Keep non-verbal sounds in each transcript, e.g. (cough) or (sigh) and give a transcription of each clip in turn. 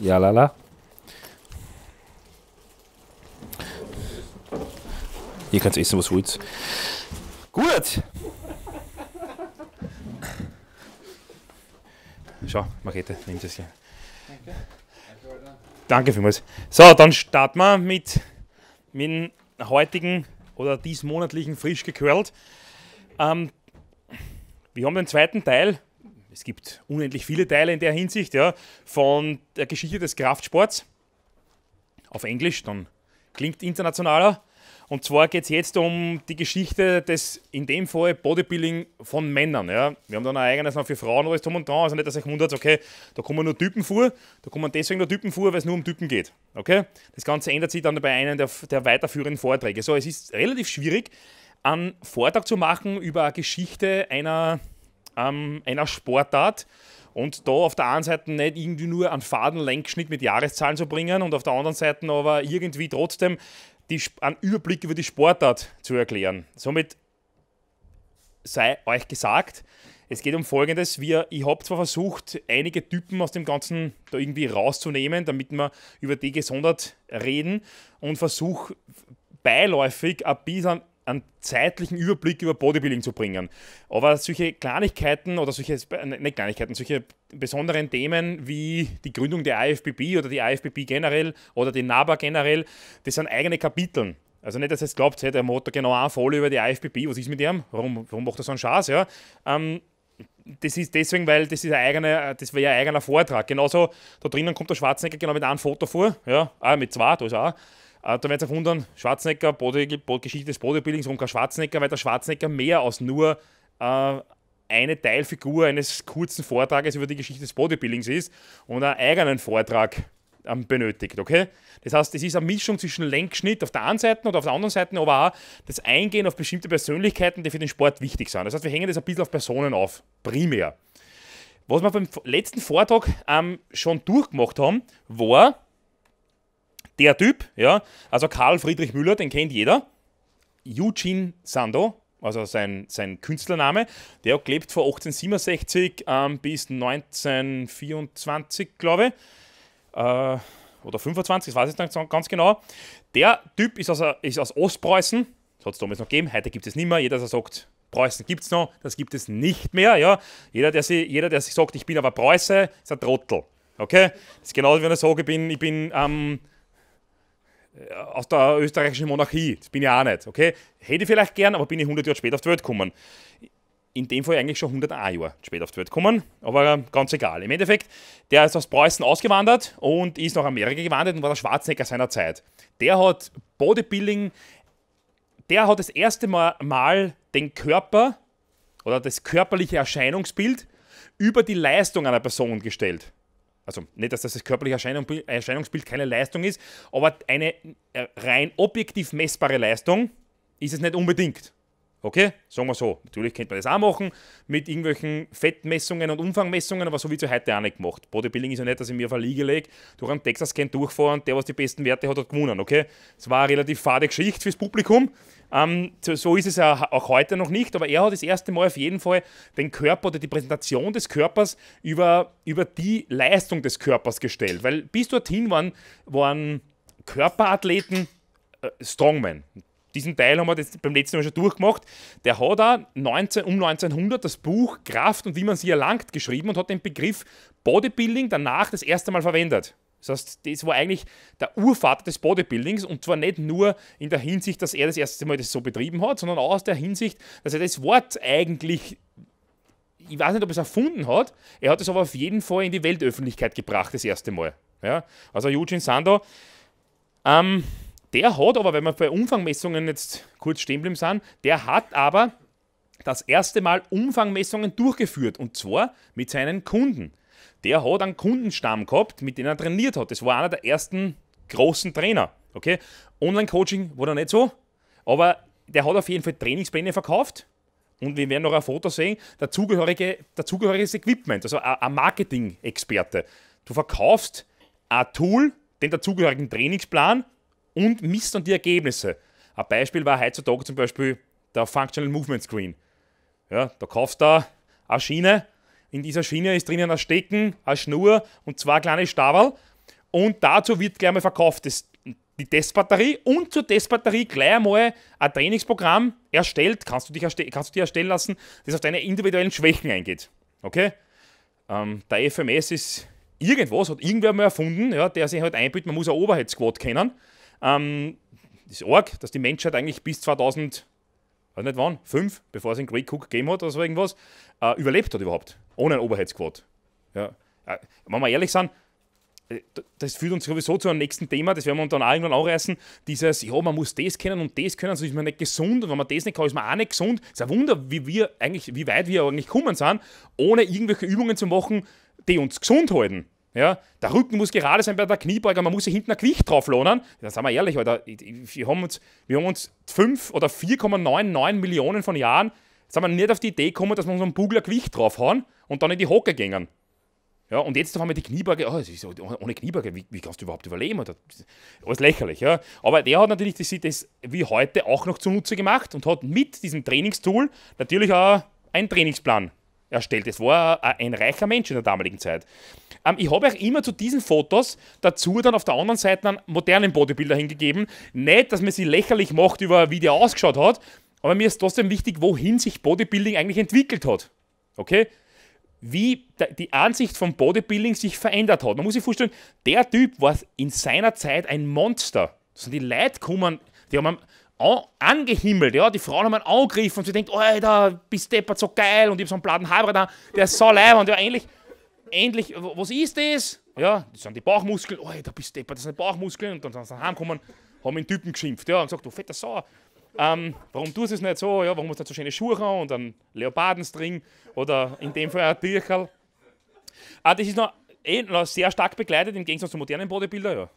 Jalala. Hier Ihr du essen, was du Gut! Schau, Machete, nimm das hier. Danke. Danke vielmals. So, dann starten wir mit, mit dem heutigen oder diesmonatlichen Frisch gequirlt. Ähm, wir haben den zweiten Teil es gibt unendlich viele Teile in der Hinsicht, ja, von der Geschichte des Kraftsports. Auf Englisch, dann klingt internationaler. Und zwar geht es jetzt um die Geschichte des, in dem Fall, Bodybuilding von Männern. Ja. Wir haben dann ein eigenes noch für Frauen alles drum und dran. Also nicht, dass ich wundert, okay, da kommen nur Typen vor, da kommen deswegen nur Typen vor, weil es nur um Typen geht. Okay? Das Ganze ändert sich dann bei einem der, der weiterführenden Vorträge. So, es ist relativ schwierig, einen Vortrag zu machen über eine Geschichte einer ähm, einer Sportart. Und da auf der einen Seite nicht irgendwie nur einen Fadenlenkschnitt mit Jahreszahlen zu bringen und auf der anderen Seite aber irgendwie trotzdem die, einen Überblick über die Sportart zu erklären. Somit sei euch gesagt, es geht um Folgendes. Wir, ich habe zwar versucht, einige Typen aus dem Ganzen da irgendwie rauszunehmen, damit wir über die gesondert reden und versuche beiläufig ein bisschen einen zeitlichen Überblick über Bodybuilding zu bringen. Aber solche Kleinigkeiten oder solche, ne, nicht Kleinigkeiten, solche besonderen Themen wie die Gründung der IFBB oder die IFBB generell oder die NABA generell, das sind eigene Kapitel. Also nicht, dass ihr es glaubt, der Motor genau eine Folie über die IFBB, was ist mit ihm? Warum, warum macht er so einen Schatz? Ja? Ähm, das ist deswegen, weil das ist ein eigener, das wäre ja ein eigener Vortrag. Genauso da drinnen kommt der Schwarzenegger genau mit einem Foto vor, ja, ah, mit zwei, da ist auch da werden Sie auch wundern, Schwarzenegger, Body, Geschichte des Bodybuildings rund Schwarzenegger, weil der Schwarzenegger mehr als nur äh, eine Teilfigur eines kurzen Vortrages über die Geschichte des Bodybuildings ist und einen eigenen Vortrag ähm, benötigt, okay? Das heißt, es ist eine Mischung zwischen Lenkschnitt auf der einen Seite und auf der anderen Seite aber auch das Eingehen auf bestimmte Persönlichkeiten, die für den Sport wichtig sind. Das heißt, wir hängen das ein bisschen auf Personen auf, primär. Was wir beim letzten Vortrag ähm, schon durchgemacht haben, war, der Typ, ja, also Karl Friedrich Müller, den kennt jeder. Eugene Sando, also sein, sein Künstlername, der lebt von 1867 ähm, bis 1924, glaube ich. Äh, oder 25, das weiß ich nicht ganz genau. Der Typ ist aus, äh, ist aus Ostpreußen, das hat es damals noch gegeben, heute gibt es nicht mehr. Jeder, der sagt, Preußen gibt es noch, das gibt es nicht mehr. Ja? Jeder, der sich, jeder, der sich sagt, ich bin aber Preuße, ist ein Trottel. Okay? Das ist genauso, wenn ich sage, ich bin, ich bin ähm, aus der österreichischen Monarchie. Das bin ich auch nicht, okay? Hätte ich vielleicht gern, aber bin ich 100 Jahre spät auf die Welt gekommen. In dem Fall eigentlich schon 101 Jahre spät auf die Welt gekommen, aber ganz egal. Im Endeffekt, der ist aus Preußen ausgewandert und ist nach Amerika gewandert und war der Schwarzenegger seiner Zeit. Der hat Bodybuilding, der hat das erste Mal, Mal den Körper oder das körperliche Erscheinungsbild über die Leistung einer Person gestellt also nicht, dass das, körperliche Erscheinung, Erscheinungsbild keine Leistung ist, aber eine äh, rein objektiv messbare Leistung ist es nicht unbedingt. Okay? Sagen wir so. Natürlich könnte man das auch machen mit irgendwelchen Fettmessungen und Umfangmessungen, aber so wie zu heute auch nicht gemacht. Bodybuilding ist ja nicht, dass ich mir auf eine Liege lege, durch einen Texas-Scan durchfahre und der, was die besten Werte hat, hat gewonnen. Okay? Es war eine relativ fade Geschichte fürs Publikum, ähm, so ist es auch heute noch nicht, aber er hat das erste Mal auf jeden Fall den Körper oder die Präsentation des Körpers über, über die Leistung des Körpers gestellt. Weil bis dorthin waren, waren Körperathleten äh, Strongman. Diesen Teil haben wir jetzt beim letzten Mal schon durchgemacht. Der hat da 19, um 1900 das Buch Kraft und wie man sie erlangt geschrieben und hat den Begriff Bodybuilding danach das erste Mal verwendet. Das heißt, das war eigentlich der Urvater des Bodybuildings und zwar nicht nur in der Hinsicht, dass er das erste Mal das so betrieben hat, sondern auch aus der Hinsicht, dass er das Wort eigentlich, ich weiß nicht, ob er es erfunden hat, er hat es aber auf jeden Fall in die Weltöffentlichkeit gebracht, das erste Mal. Ja? Also Eugene Sando, ähm, der hat aber, wenn wir bei Umfangmessungen jetzt kurz stehen bleiben sind, der hat aber das erste Mal Umfangmessungen durchgeführt und zwar mit seinen Kunden der hat einen Kundenstamm gehabt, mit dem er trainiert hat. Das war einer der ersten großen Trainer. Okay? Online-Coaching war da nicht so, aber der hat auf jeden Fall Trainingspläne verkauft. Und wir werden noch ein Foto sehen, der zugehörige, Equipment, also ein Marketing-Experte. Du verkaufst ein Tool, den dazugehörigen Trainingsplan und misst dann die Ergebnisse. Ein Beispiel war heutzutage zum Beispiel der Functional Movement Screen. Ja, da kaufst du eine Schiene, in dieser Schiene ist drinnen ein Stecken, eine Schnur und zwei kleine Stabel. Und dazu wird gleich mal verkauft das, die Testbatterie und zur Testbatterie gleich einmal ein Trainingsprogramm erstellt, kannst du, dich erste kannst du dir erstellen lassen, das auf deine individuellen Schwächen eingeht. Okay? Ähm, der FMS ist irgendwas, hat irgendwer mal erfunden, ja, der sich halt einbildet, man muss ein Oberheitsquad kennen. Ähm, das ist arg, dass die Menschheit eigentlich bis 2000, weiß nicht wann, 5, bevor es den Great Cook gegeben hat oder so irgendwas, äh, überlebt hat überhaupt ohne ein Oberheitsquad. Ja. Wenn wir ehrlich sind, äh, das führt uns sowieso zu einem nächsten Thema, das werden wir uns dann auch irgendwann anreißen. Dieses, ja, man muss das können und das können, sonst ist man nicht gesund und wenn man das nicht kann, ist man auch nicht gesund. Es ist ein Wunder, wie, wir eigentlich, wie weit wir eigentlich gekommen sind, ohne irgendwelche Übungen zu machen, die uns gesund halten. Ja, der Rücken muss gerade sein bei der Kniebeuge, man muss sich hinten ein Gewicht drauf lohnen. Dann sind wir ehrlich, Alter. Wir haben uns, wir haben uns 5 oder 4,99 Millionen von Jahren sind wir nicht auf die Idee gekommen, dass wir unseren Bugler Gewicht draufhauen und dann in die Hocke gingen. Ja, und jetzt haben wir die Kniebeuge, oh, so, ohne Kniebeuge, wie, wie, kannst du überhaupt überleben? Oder, alles lächerlich, ja. Aber der hat natürlich das, das wie heute auch noch zunutze gemacht und hat mit diesem Trainingstool natürlich auch einen Trainingsplan erstellt. Das war ein reicher Mensch in der damaligen Zeit. Ähm, ich habe auch immer zu diesen Fotos dazu dann auf der anderen Seite einen modernen Bodybuilder hingegeben. Nicht, dass man sie lächerlich macht über wie der ausgeschaut hat, aber mir ist trotzdem wichtig, wohin sich Bodybuilding eigentlich entwickelt hat. Okay? Wie die Ansicht von Bodybuilding sich verändert hat. Man muss sich vorstellen, der Typ war in seiner Zeit ein Monster. Das sind die Leute gekommen, die haben angehimmelt, ja, die Frauen haben ihn angegriffen und sie denkt, Alter, bist deppert so geil und ich hab so einen bladen Haber da, der ist so leib und ja, endlich, endlich, was ist das? Ja, das sind die Bauchmuskeln, Alter, bist deppert, das sind die Bauchmuskeln und dann sind sie heimgekommen, haben den Typen geschimpft, ja, und sagt, du fetter Sauer. Ähm, warum tust du es nicht so? Ja, warum musst du nicht so schöne Schuhe haben und einen Leopardenstring oder in dem Fall ein Tierkerl? Ah, das ist noch, eh, noch sehr stark begleitet im Gegensatz zum modernen Bodybuilder.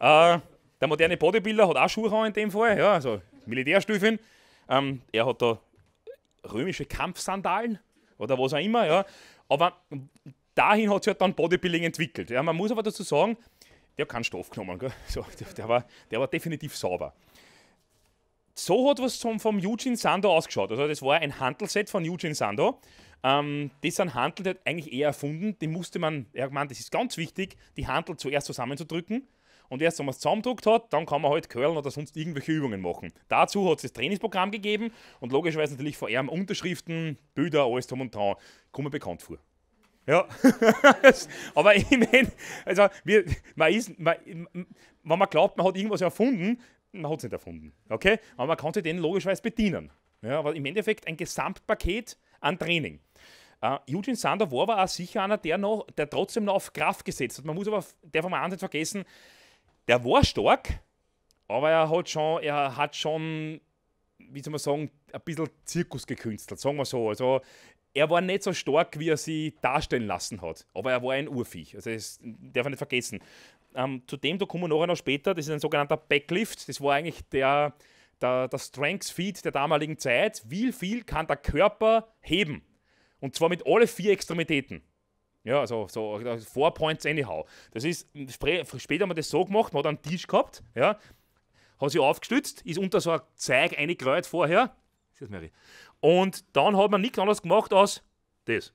Ja. Äh, der moderne Bodybuilder hat auch Schuhe an in dem Fall, ja, also Militärstufen. Ähm, er hat da römische Kampfsandalen oder was auch immer, ja. Aber dahin hat sich halt dann Bodybuilding entwickelt. Ja, man muss aber dazu sagen, der hat keinen Stoff genommen. Gell? So, der, der, war, der war definitiv sauber. So hat was zum, vom Eugene Sando ausgeschaut. Also das war ein Handelset von Eugene Sando. Ähm, das sind Handel, die hat eigentlich eher erfunden. Die musste man, er hat das ist ganz wichtig, die Handel zuerst zusammenzudrücken. Und erst, wenn man es zusammengedruckt hat, dann kann man halt curlen oder sonst irgendwelche Übungen machen. Dazu hat es das Trainingsprogramm gegeben und logischerweise natürlich vor allem Unterschriften, Bilder, alles drum und dran. Kommt mir bekannt vor. Ja, (laughs) aber ich meine, also wir, man ist, man, wenn man glaubt, man hat irgendwas erfunden, man hat es nicht erfunden. Okay? Aber man konnte den logischerweise bedienen. Ja, aber im Endeffekt ein Gesamtpaket an Training. Uh, Eugene Sander war aber auch sicher einer, der, noch, der trotzdem noch auf Kraft gesetzt hat. Man muss aber, der vom anderen vergessen, der war stark, aber er hat schon, er hat schon, wie soll man sagen, ein bisschen Zirkus gekünstelt, sagen wir so. Also er war nicht so stark, wie er sie darstellen lassen hat, aber er war ein Urviech. Also das darf man nicht vergessen. Ähm, zu dem, da kommen wir nachher noch später, das ist ein sogenannter Backlift. Das war eigentlich der, der, der Strength-Feed der damaligen Zeit. Wie viel kann der Körper heben? Und zwar mit alle vier Extremitäten. Ja, also so also Four Points anyhow. Das ist, später haben wir das so gemacht, man hat einen Tisch gehabt, ja, hat sich aufgestützt, ist unter so ein Zeig eingekreuzt vorher. Und dann hat man nichts anderes gemacht als das.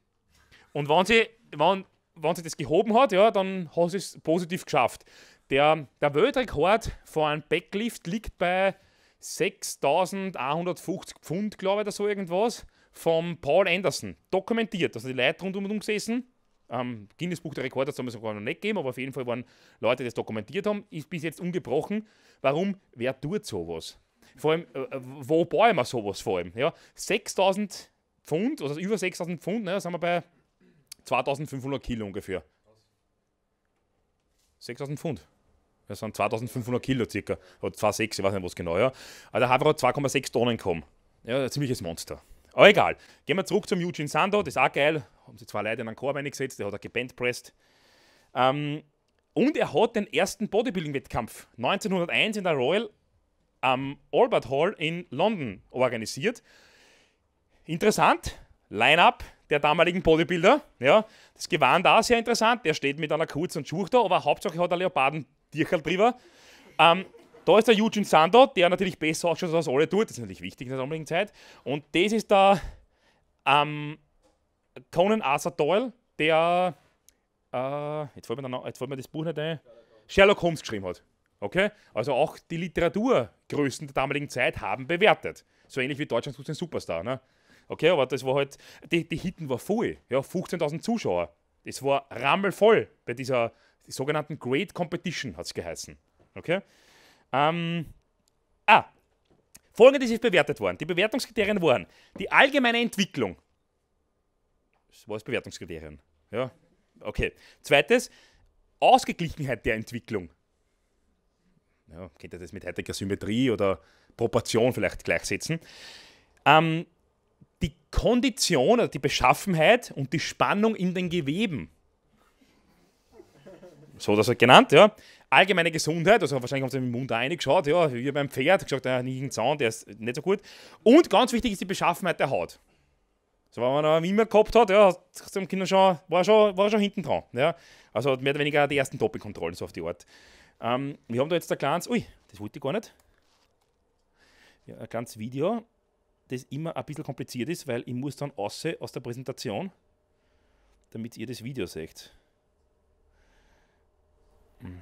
Und wenn sie, wenn wenn sich das gehoben hat, ja, dann hat du es positiv geschafft. Der, der Weltrekord von einem Backlift liegt bei 6.150 Pfund, glaube ich, oder so irgendwas, vom Paul Anderson. Dokumentiert. Also die Leute rund um gesessen. Ähm, Guinness Buch der Rekorde hat es sogar noch nicht gegeben, aber auf jeden Fall waren Leute, die das dokumentiert haben. Ist bis jetzt ungebrochen. Warum? Wer tut sowas? Vor allem, äh, äh wo bauen wir sowas vor allem? Ja, 6000 Pfund, also über 6000 Pfund, ne, sind wir bei 2500 Kilo ungefähr. 6000 Pfund. Das sind 2500 Kilo circa. Oder 2,6, ich weiß nicht was genau. Ja. Aber der Haver hat 2,6 Tonnen kommen. Ja, ein ziemliches Monster. Aber egal. Gehen wir zurück zum Eugene Sando. Das ist auch geil. Haben sie zwei Leute in einen Korb eingesetzt. Der hat er gebandpressed. Ähm, und er hat den ersten Bodybuilding-Wettkampf 1901 in der Royal ähm, Albert Hall in London organisiert. Interessant. Line-up der damaligen Bodybuilder. Ja, das Gewand auch sehr interessant. Der steht mit einer kurzen Schuhe da, aber hauptsächlich hat er leoparden drüber. Ähm, da ist der Eugene Sando, der natürlich besser ausschaut als alle tut. Das ist natürlich wichtig in der damaligen Zeit. Und das ist der ähm, Conan Arthur Doyle, der. Äh, jetzt, fällt mir dann, jetzt fällt mir das Buch nicht ein. Sherlock Holmes geschrieben hat. Okay? Also auch die Literaturgrößen der damaligen Zeit haben bewertet. So ähnlich wie Deutschland sucht den Superstar. Ne? Okay, aber das war halt, die, die Hitten war voll. Ja, 15.000 Zuschauer. Das war rammelvoll bei dieser die sogenannten Great Competition, hat es geheißen. Okay? Ähm, ah, folgendes ist bewertet worden. Die Bewertungskriterien waren die allgemeine Entwicklung. Das war das Bewertungskriterium. Ja, okay. Zweites, Ausgeglichenheit der Entwicklung. Ja, könnt ihr das mit heutiger Symmetrie oder Proportion vielleicht gleichsetzen? Ähm, Kondition, also die Beschaffenheit und die Spannung in den Geweben. So, das er halt genannt, ja. Allgemeine Gesundheit, also wahrscheinlich haben sie mit dem Mund reingeschaut, ja, wie beim Pferd, gesagt, ja, nicht ein Zaun, der ist nicht so gut. Und ganz wichtig ist die Beschaffenheit der Haut. So, wenn man einen Wimmer gehabt hat, ja, zum Kinder schon, war, schon, war schon hinten dran. Ja. Also mehr oder weniger die ersten Doppelkontrollen, so auf die Art. Ähm, wir haben da jetzt ein kleines, ui, das wollte ich gar nicht. Ja, ein kleines Video das immer ein bisschen kompliziert ist, weil ich muss dann raus aus der Präsentation, damit ihr das Video seht. Hm.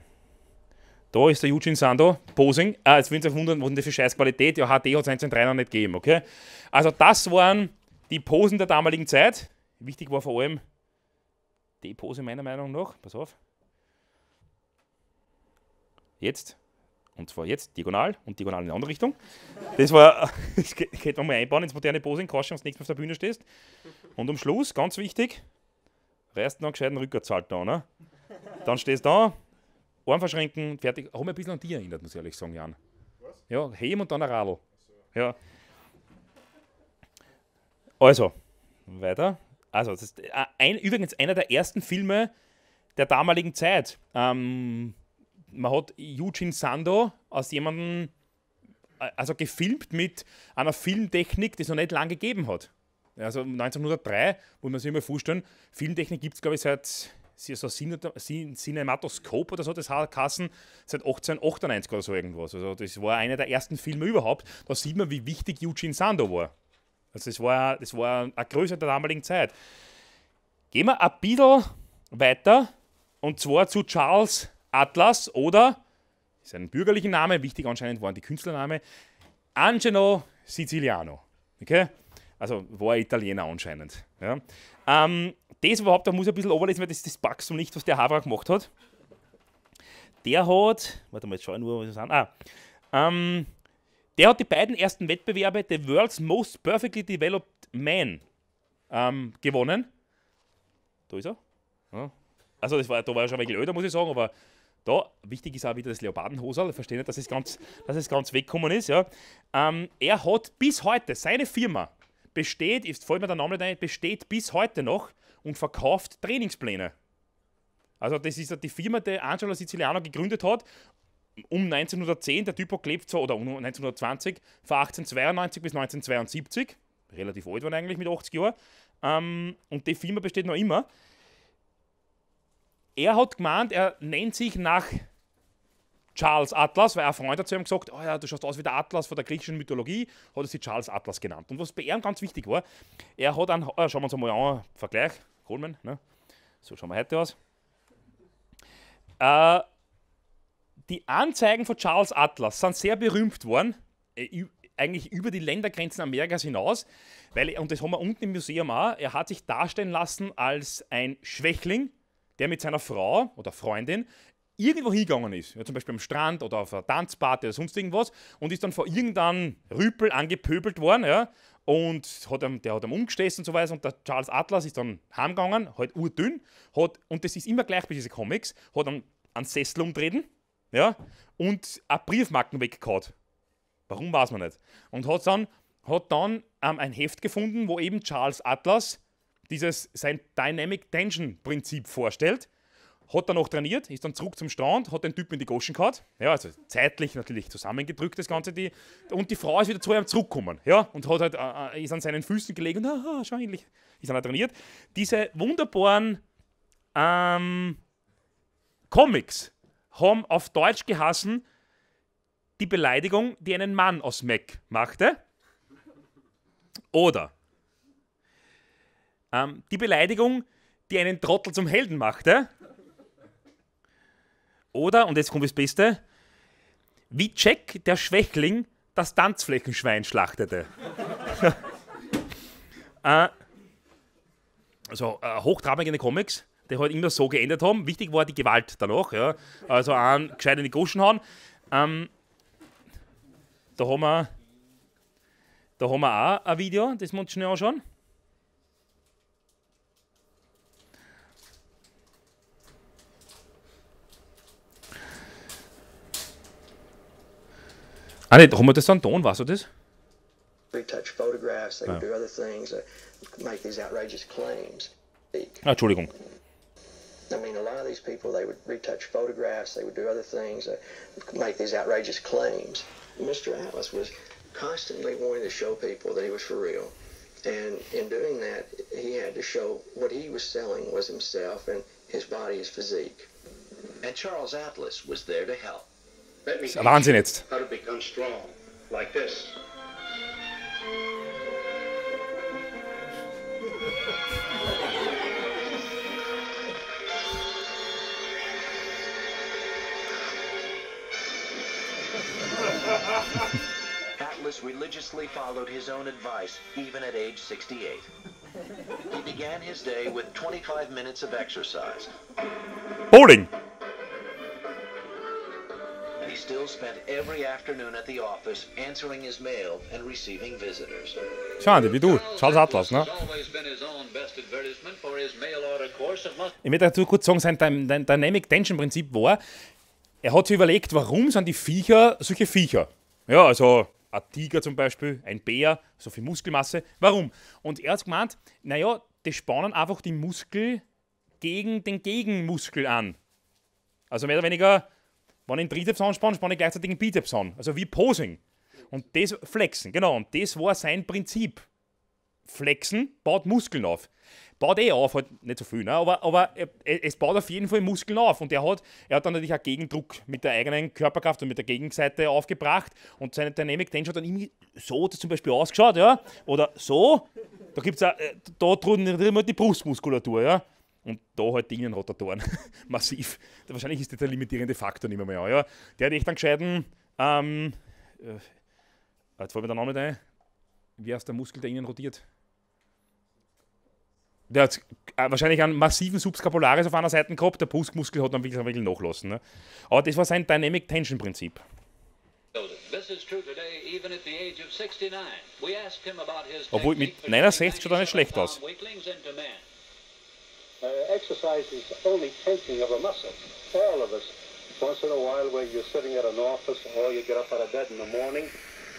Da ist der Eugene Sando, Posing. Ah, jetzt würden Sie sich wundern, was denn das für Scheißqualität? Ja, HD hat es 19.3 noch nicht gegeben, okay? Also das waren die Posen der damaligen Zeit. Wichtig war vor allem die Pose meiner Meinung nach. Pass auf. Jetzt. Und zwar jetzt diagonal und diagonal in die andere Richtung. Das war, (laughs) das geht man mal einbauen ins moderne Posing, wenn du nächstes Mal auf der Bühne stehst. Und am Schluss, ganz wichtig, reißt noch einen gescheiten Rückwärtshalt da. Ne? Dann stehst du da, Arm verschränken, fertig. Haben wir ein bisschen an dir erinnert, muss ich ehrlich sagen, Jan. Was? Ja, heben und dann ein Radl. Ja. Also, weiter. Also, das ist äh, ein, übrigens einer der ersten Filme der damaligen Zeit. Ähm, man hat Eugene Sando aus jemandem, äh, also gefilmt mit einer Filmtechnik, die es noch nicht lange gegeben hat. Also 1903, muss man sich immer vorstellen, Filmtechnik gibt es, glaube ich, seit so Cinematoscope oder so, das hat Kassen seit 1898 oder so irgendwas. Also das war einer der ersten Filme überhaupt. Da sieht man, wie wichtig Eugene Sando war. Also das war, das war eine Größe der damaligen Zeit. Gehen wir ein bisschen weiter und zwar zu Charles Atlas oder ist ein bürgerlicher Name, wichtig anscheinend waren die Künstlername, Angelo Siciliano. Okay? Also war er Italiener anscheinend. Ja. Ähm, das überhaupt, da muss ich ein bisschen overlesen, weil das ist das Baxum nicht, was der Havra gemacht hat. Der hat, warte mal, jetzt schau ich nur, was wir sind. Ah, ähm, der hat die beiden ersten Wettbewerbe The World's Most Perfectly Developed Man ähm, gewonnen. Da ist er. Ja. Also das war, da war er schon ein bisschen öder, muss ich sagen, aber da, wichtig ist auch wieder das Leopardenhosal, verstehen nicht, dass es ganz, dass es ganz weggekommen ist. Ja. Ähm, er hat bis heute, seine Firma besteht, jetzt fällt mir der Name nicht ein, besteht bis heute noch und verkauft Trainingspläne. Also das ist die Firma, die Angelo Siciliano gegründet hat um 1910. Der Typ hat zwar, oder um 1920, von 1892 bis 1972. Relativ alt waren eigentlich mit 80 Jahren. Ähm, und die Firma besteht noch immer er hat gemeint, er nennt sich nach Charles Atlas, weil ein Freund hat zu ihm gesagt, oh ja, du schaust aus wie der Atlas von der griechischen Mythologie, hat er sich Charles Atlas genannt. Und was bei ihm ganz wichtig war, er hat einen, äh, schauen wir uns einmal an, Vergleich, Coleman, ne? so schauen wir heute aus. Äh, die Anzeigen von Charles Atlas sind sehr berühmt worden, äh, eigentlich über die Ländergrenzen Amerikas hinaus, weil, und das haben wir unten im Museum auch, er hat sich darstellen lassen als ein Schwächling, der mit seiner Frau oder Freundin irgendwo hingegangen ist, ja, zum Beispiel am Strand oder auf einer Tanzparty oder sonst irgendwas, und ist dann vor irgendeinem Rüpel angepöbelt worden, ja, und hat ihm, der hat ihm umgestessen und so weiter. Und der Charles Atlas ist dann heimgegangen, halt urdünn, hat, und das ist immer gleich bei diesen Comics, hat dann einen Sessel umtreten, ja, und eine Briefmarken weggehauen. Warum weiß man nicht. Und hat dann, hat dann ähm, ein Heft gefunden, wo eben Charles Atlas dieses sein Dynamic Tension Prinzip vorstellt. Hat dann auch trainiert, ist dann zurück zum Strand, hat den Typen in die Goschen gehabt. Ja, also zeitlich natürlich zusammengedrückt das Ganze. Die, und die Frau ist wieder zu ihm zurückgekommen. Ja, und hat halt, äh, äh ist an seinen Füßen gelegen und aha, schau ähnlich. Ist dann trainiert. Diese wunderbaren ähm, Comics haben auf Deutsch gehassen die Beleidigung, die einen Mann aus Mac machte. Oder ähm, die Beleidigung, die einen Trottel zum Helden machte. Oder, und jetzt kommt das Beste, wie Jack, der Schwächling, das Tanzflächenschwein schlachtete. (laughs) äh, also äh, hochtrabende Comics, die halt immer so geändert haben. Wichtig war die Gewalt danach. Ja. Also an gescheit in die Goschen hauen. Ähm, da haben wir da haben wir auch ein Video, das muss ich schnell anschauen. Ah nee, Retouch photographs, they do other things, uh, make these outrageous claims. Ah, I mean, a lot of these people, they would retouch photographs, they would do other things, uh, make these outrageous claims. Mr. Atlas was constantly wanting to show people that he was for real. And in doing that, he had to show what he was selling was himself and his body, his physique. And Charles Atlas was there to help like this. Atlas religiously followed his own advice, even at age 68. He began his day with 25 minutes of exercise. Boarding. he still spent every afternoon at the office answering his mail and receiving visitors. Schade, wie du. Charles Atlas, ne? Ich möchte dazu kurz sagen, sein Dynamic Tension Prinzip war, er hat sich überlegt, warum sind die Viecher solche Viecher? Ja, also ein Tiger zum Beispiel, ein Bär, so viel Muskelmasse. Warum? Und er hat gemeint, naja, die spannen einfach die Muskel gegen den Gegenmuskel an. Also mehr oder weniger wenn ich einen Trizeps anspanne, spanne ich gleichzeitig einen Bizeps an. Also wie Posing. Und das flexen, genau. Und das war sein Prinzip. Flexen baut Muskeln auf. Baut eh auf, halt nicht so viel, ne? aber, aber es baut auf jeden Fall Muskeln auf. Und er hat, er hat dann natürlich auch Gegendruck mit der eigenen Körperkraft und mit der Gegenseite aufgebracht. Und seine Dynamic Tension hat dann irgendwie so zum Beispiel ausgeschaut, ja? oder so. Da gibt es äh, da drunter die Brustmuskulatur. Ja? Und da halt die Innenrotatoren (laughs) massiv. Wahrscheinlich ist das der limitierende Faktor nicht mehr, mehr ja. Der hat echt dann gescheiten, ähm, äh, jetzt fällt mir der Name nicht ein, wie heißt der Muskel, der innen rotiert? Der hat äh, wahrscheinlich einen massiven Subskapularis auf einer Seite gehabt, der Brustmuskel hat dann wirklich, ein nachlassen. Ne? Aber das war sein Dynamic Tension Prinzip. Obwohl mit 69 schaut er nicht schlecht aus. Uh, exercise is only tensing of a muscle. All of us, once in a while, where you're sitting at an office or you get up out of bed in the morning,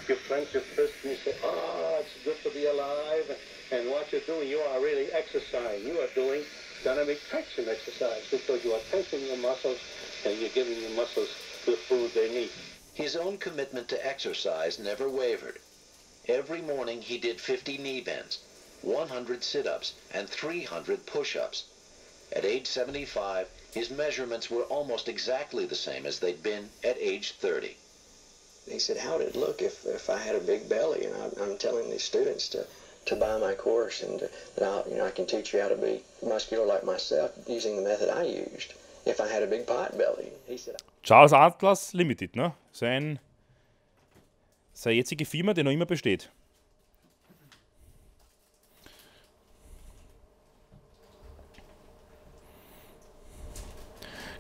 you clench your fist and you say, ah, oh, it's good to be alive. And what you're doing, you are really exercising. You are doing dynamic tension exercise because you are tensing your muscles and you're giving your muscles the food they need. His own commitment to exercise never wavered. Every morning he did 50 knee bends, 100 sit-ups, and 300 push-ups. At age 75, his measurements were almost exactly the same as they'd been at age 30. He said, how would it look if, if I had a big belly? And I, am telling these students to, to buy my course and to, that I'll, you know, I can teach you how to be muscular like myself using the method I used if I had a big pot belly. He said, Charles Atlas Limited, ne? Sein, seine jetzige Firma, die noch immer besteht.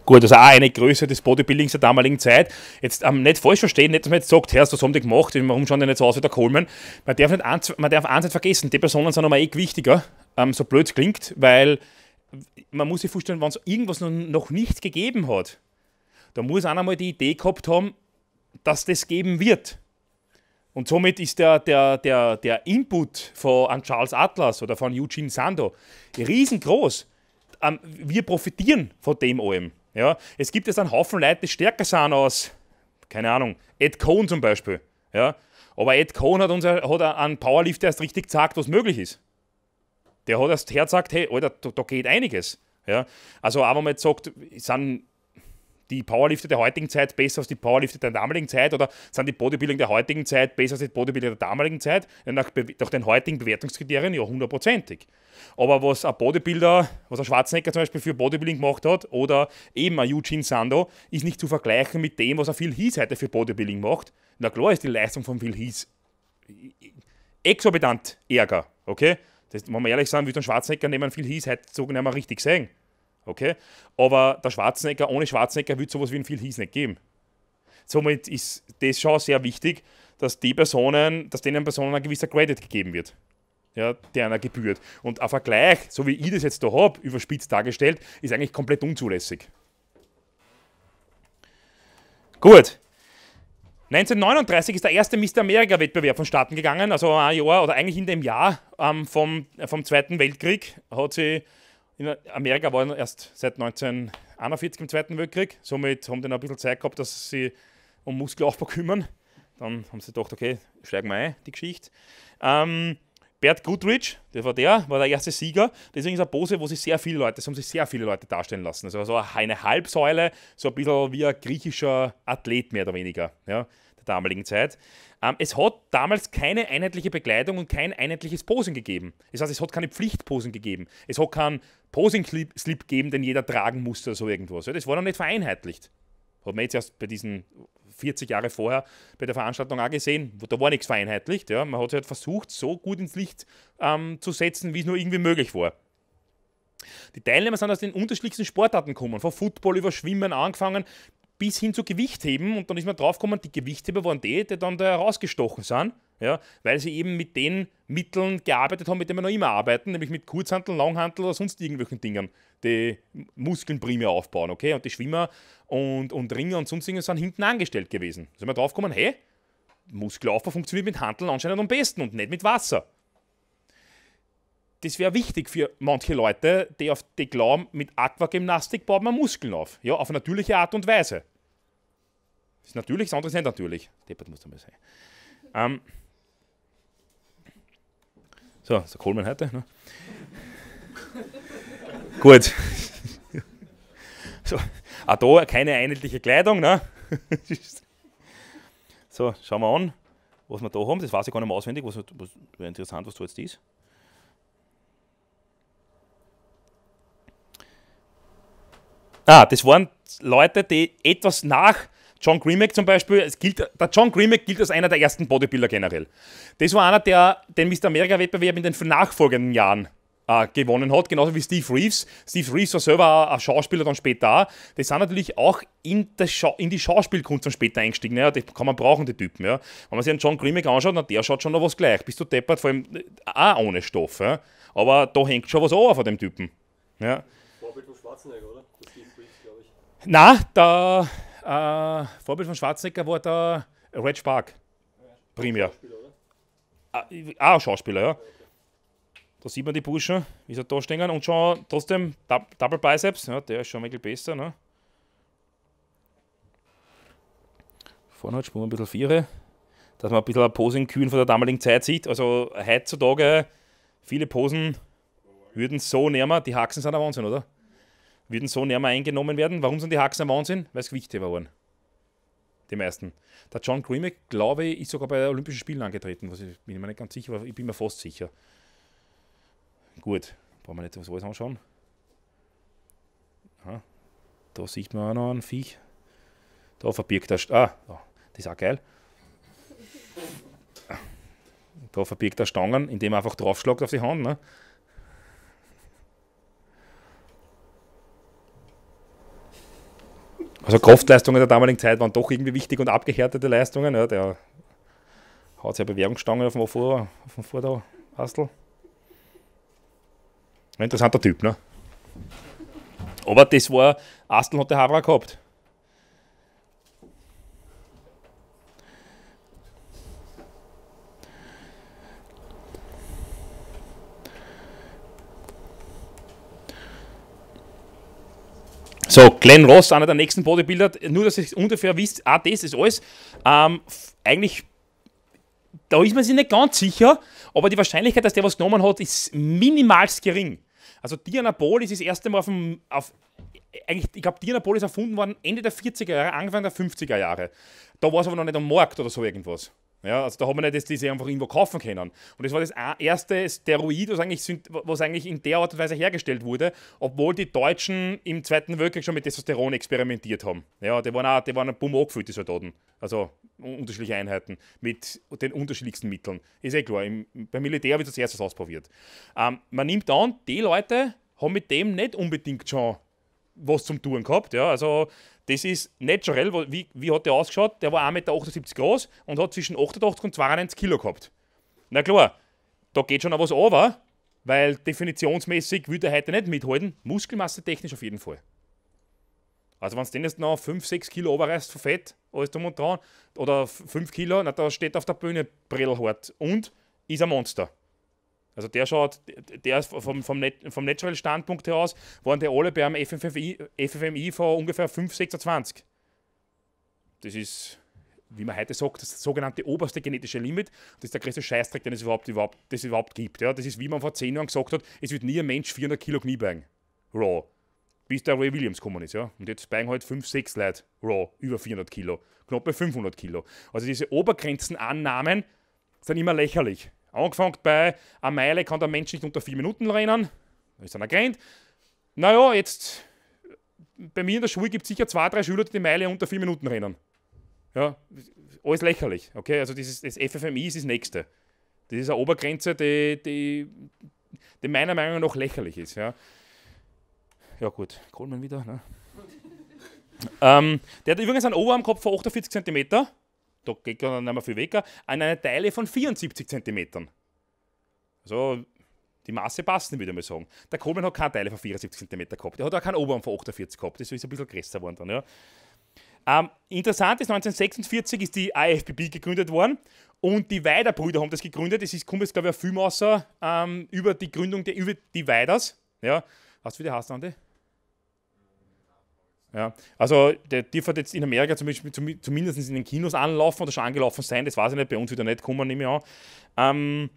Gut, also auch eine Größe des Bodybuildings der damaligen Zeit. Jetzt ähm, nicht falsch verstehen, nicht, dass man jetzt sagt, Herr, was haben die gemacht? Warum schauen die nicht so aus wie der Coleman? Man darf, nicht eins, man darf eins nicht vergessen, die Personen sind einmal eh gewichtiger, ähm, so blöd es klingt, weil man muss sich vorstellen, wenn es irgendwas noch, noch nicht gegeben hat, da muss einer mal die Idee gehabt haben, dass das geben wird. Und somit ist der, der, der, der Input von an Charles Atlas oder von Eugene Sando riesengroß. Ähm, wir profitieren von dem allem. Ja, es gibt jetzt einen Haufen Leute, die stärker sind als, keine Ahnung, Ed Cohn zum Beispiel. Ja, aber Ed Cohn hat uns hat einen Powerlift erst richtig gesagt, was möglich ist. Der hat erst herzagt, hey, Alter, da, da, geht einiges. Ja, also auch wenn man jetzt sagt, es sind die Powerlifter der heutigen Zeit besser als die Powerlifter der damaligen Zeit oder sind die Bodybuilding der heutigen Zeit besser als die Bodybuilding der damaligen Zeit? Nach, nach den heutigen Bewertungskriterien ja hundertprozentig. Aber was ein Bodybuilder, was ein Schwarzenegger zum Beispiel für Bodybuilding gemacht hat oder eben ein Eugene Sando, ist nicht zu vergleichen mit dem, was er viel Heath heute für Bodybuilding macht. Na klar ist die Leistung von viel Heath exorbitant ärger, okay? Das, muss man ehrlich sagen, würde ein Schwarzenegger nehmen, viel Heath heute sogar nicht mehr richtig sehen. Okay? Aber der Schwarzenegger, ohne Schwarzenegger wird sowas wie ein Phil Hies nicht geben. Somit ist das schon sehr wichtig, dass die Personen, dass denen Personen ein gewisser Credit gegeben wird. Ja, der einer gebührt. Und ein Vergleich, so wie ich das jetzt da habe, überspitzt dargestellt, ist eigentlich komplett unzulässig. Gut. 1939 ist der erste Mr. America-Wettbewerb vonstatten gegangen, also ein Jahr oder eigentlich in dem Jahr ähm, vom, äh, vom Zweiten Weltkrieg hat sie in Amerika waren erst seit 1941 im Zweiten Weltkrieg, somit haben die noch ein bisschen Zeit gehabt, dass sie um Muskelaufbau kümmern. Dann haben sie gedacht, okay, steigen wir ein, die Geschichte. Ähm, Bert Goodrich, das war der, war der erste Sieger. Deswegen ist eine Pose, wo sich sehr viele Leute, das haben sich sehr viele Leute darstellen lassen. Also so eine Halbsäule, so ein bisschen wie ein griechischer Athlet mehr oder weniger, ja, der damaligen Zeit. Ähm, es hat damals keine einheitliche Bekleidung und kein einheitliches Posing gegeben. Das heißt, es hat keine Pflichtposen gegeben. Es hat keinen Posing-Slip gegeben, den jeder tragen musste oder so irgendwas. Das war noch nicht vereinheitlicht. Hat man jetzt erst bei diesen 40 Jahre vorher bei der Veranstaltung auch gesehen, da war nichts vereinheitlicht. Ja. Man hat es halt versucht, so gut ins Licht ähm, zu setzen, wie es nur irgendwie möglich war. Die Teilnehmer sind aus den unterschiedlichsten Sportarten gekommen, von Football über Schwimmen angefangen bis hin zu Gewichtheben und dann ist man draufgekommen, die Gewichtheber waren die, die dann da herausgestochen sind, ja, weil sie eben mit den Mitteln gearbeitet haben, mit denen wir noch immer arbeiten, nämlich mit Kurzhantel, Langhantel oder sonst irgendwelchen Dingen, die Muskeln primär aufbauen, okay? Und die Schwimmer und, und Ringer und sonst irgendwas sind hinten angestellt gewesen. Da sind wir draufgekommen, hey, Muskelaufbau funktioniert mit Handeln anscheinend am besten und nicht mit Wasser das wäre wichtig für manche Leute, die auf die glauben, mit Aquagymnastik baut man Muskeln auf. Ja, auf natürliche Art und Weise ist natürlich, das andere ist nicht natürlich. Deppert muss einmal sein. Ähm, so, ist der Coleman heute. Ne? (laughs) Gut. so, auch da keine einheitliche Kleidung. Ne? (laughs) so, schauen wir an, was wir da haben. Das weiß ich gar nicht mehr auswendig. Was, was wäre interessant, was da jetzt ist. Ah, das waren Leute, die etwas nach John Greenmack zum Beispiel, es gilt, der John Greenmack gilt als einer der ersten Bodybuilder generell. Das war einer, der den Mr. America-Wettbewerb in den nachfolgenden Jahren äh, gewonnen hat, genauso wie Steve Reeves. Steve Reeves war selber ein Schauspieler dann später. Die sind natürlich auch in, in die Schauspielkunst dann später eingestiegen. Ja, das kann man brauchen, die Typen. Ja. Wenn man sich einen John Grimick anschaut, na, der schaut schon noch was gleich. Bist du deppert, vor allem äh, auch ohne Stoff. Ja. Aber da hängt schon was an von dem Typen. Ja. Vorbild von Schwarzenegger, oder? Steve Reeves, glaube ich. Nein, da. Äh, Vorbild von Schwarzenegger war der Red Spark. Primär. Schauspieler, oder? ah, Schauspieler, ja. Da sieht man die Burschen, wie sie da stehen. Und schon trotzdem Double Biceps. Ja, der ist schon ein bisschen besser. Ne? Vorne halt spielen wir ein bisschen Viere. Dass man ein bisschen Posing-Kühen von der damaligen Zeit sieht. Also heutzutage viele Posen würden so nehmen. Die Haxen sind ein Wahnsinn, oder? würden so näher mal eingenommen werden. Warum sind die Hacks ein Wahnsinn? Weil es Gewichtheber waren. Die meisten. Der John Grimmick, glaube ich, ist sogar bei Olympischen Spielen angetreten. Was ich bin mir nicht ganz sicher, aber ich bin mir fast sicher. Gut, wollen wir nicht was alles anschauen. Aha. Da sieht man auch noch einen Viech. Da verbirgt er. Ah, da. das ist auch geil. Da verbirgt er Stangen, indem er einfach draufschlagt auf die Hand. Ne? Also Kraftleistungen der damaligen Zeit waren doch irgendwie wichtig und abgehärtete Leistungen. Ja, der hat sich seine Bewährungsstange auf dem Vor, auf dem Vordau, Astel. Interessanter Typ, ne? Aber das war, Astel hat der Havra gehabt. So, Glenn Ross, einer der nächsten Bodybuilder. Nur, dass ihr es ungefähr wisst, ah, das ist alles. Ähm, eigentlich, da ist man sich nicht ganz sicher, aber die Wahrscheinlichkeit, dass der was genommen hat, ist minimalst gering. Also Dianapolis ist das erste Mal auf, dem, auf eigentlich, ich glaube, Dianapolis erfunden worden Ende der 40er Jahre, Anfang der 50er Jahre. Da war es aber noch nicht am Markt oder so irgendwas. Ja, also da haben wir nicht das, diese einfach irgendwo kaufen können. Und das war das erste Steroid, was eigentlich, was eigentlich in der Art und Weise hergestellt wurde, obwohl die Deutschen im Zweiten Weltkrieg schon mit Testosteron experimentiert haben. Ja, die waren auch, die waren bumm angefüllt, die Soldaten. Also unterschiedliche Einheiten mit den unterschiedlichsten Mitteln. Ist eh klar, im, beim Militär wird das erstes ausprobiert. Ähm, man nimmt an, die Leute haben mit dem nicht unbedingt schon was zum Tun gehabt. Ja. Also das ist naturell, wie, wie hat der ausgeschaut? Der war 1,78 Meter groß und hat zwischen 88 und 92 Kilo gehabt. Na klar, da geht schon auch was over, weil definitionsmäßig würde er heute nicht mithalten, Muskelmasse technisch auf jeden Fall. Also wenn du den jetzt noch 5, 6 Kilo runterreißt von Fett, alles drum und dran, oder 5 Kilo, na, da steht auf der Bühne brillhart und ist ein Monster. Also der schaut, der ist vom, vom, vom Natural-Standpunkt heraus, waren die alle beim FFMI, vor ungefähr 5,26. Das ist, wie man heute sagt, das sogenannte oberste genetische Limit. Das ist der größte Scheißdreck, den es überhaupt, überhaupt, das überhaupt gibt. Ja, das ist, wie man vor 10 Jahren gesagt hat, es wird nie ein Mensch 400 Kilo Kniebeugen. Raw. Bis der Ray Williams gekommen ist. Ja? Und jetzt beigen halt 5, 6 Leute raw, über 400 Kilo. Knapp bei 500 Kilo. Also diese Obergrenzenannahmen sind immer lächerlich. Angefangen bei, einer Meile kann der Mensch nicht unter vier Minuten rennen. Da ist einer gerannt. Naja, jetzt, bei mir in der Schule gibt es sicher zwei, drei Schüler, die die Meile unter vier Minuten rennen. Ja, alles lächerlich. Okay, also dieses, das FFMI ist das Nächste. Das ist eine Obergrenze, die, die, die meiner Meinung nach lächerlich ist. Ja, ja gut, Kohlmann wieder. Ne? ähm, der hat übrigens einen Oberarmkopf von 48 cm da geht gar nicht mehr viel weg, an eine Teile von 74 cm. Also die Masse passt nicht, würde ich mal sagen. Der Coleman hat keine Teile von 74 cm gehabt. Der hat auch keinen Oberarm von 48 gehabt. Das ist ein bisschen größer geworden dann, ja. Ähm, interessant ist, 1946 ist die IFBB gegründet worden und die Weiderbrüder haben das gegründet. Es kommt jetzt, glaube ich, ein Film außer ähm, über die Gründung der, über die Weiders. Ja, was für die heißt, Andi? Ja, also der, die wird jetzt in Amerika zum Beispiel, zumindest in den Kinos anlaufen oder schon angelaufen sein, das weiß ich nicht, bei uns wieder nicht, kommen nehme ich an. Ähm,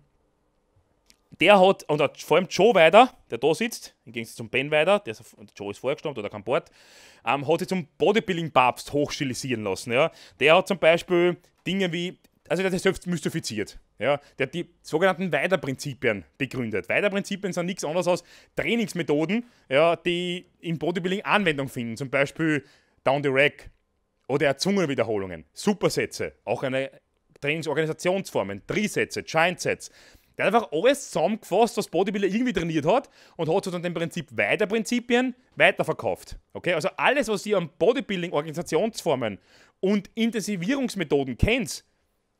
der hat, und vor allem Joe Weider, der da sitzt, im Gegensatz zum Ben Weider, der ist, Joe ist vorgestorben oder kein Bord, ähm, hat sich zum Bodybuilding-Papst hochstilisieren lassen. Ja. Der hat zum Beispiel Dinge wie, also der hat sich selbst mystifiziert. Ja, der hat die sogenannten Weiterprinzipien begründet. Weiterprinzipien sind nichts anderes als Trainingsmethoden, ja, die im Bodybuilding Anwendung finden. Zum Beispiel Down the Rack oder Zungenwiederholungen, Supersätze, auch eine Trainingsorganisationsformen, Trisätze, Giant-Sets. Der hat einfach alles zusammengefasst, was Bodybuilder irgendwie trainiert hat und hat so dann dem Prinzip Weiterprinzipien weiterverkauft. Okay, also alles, was ihr an Bodybuilding, Organisationsformen und Intensivierungsmethoden kennt,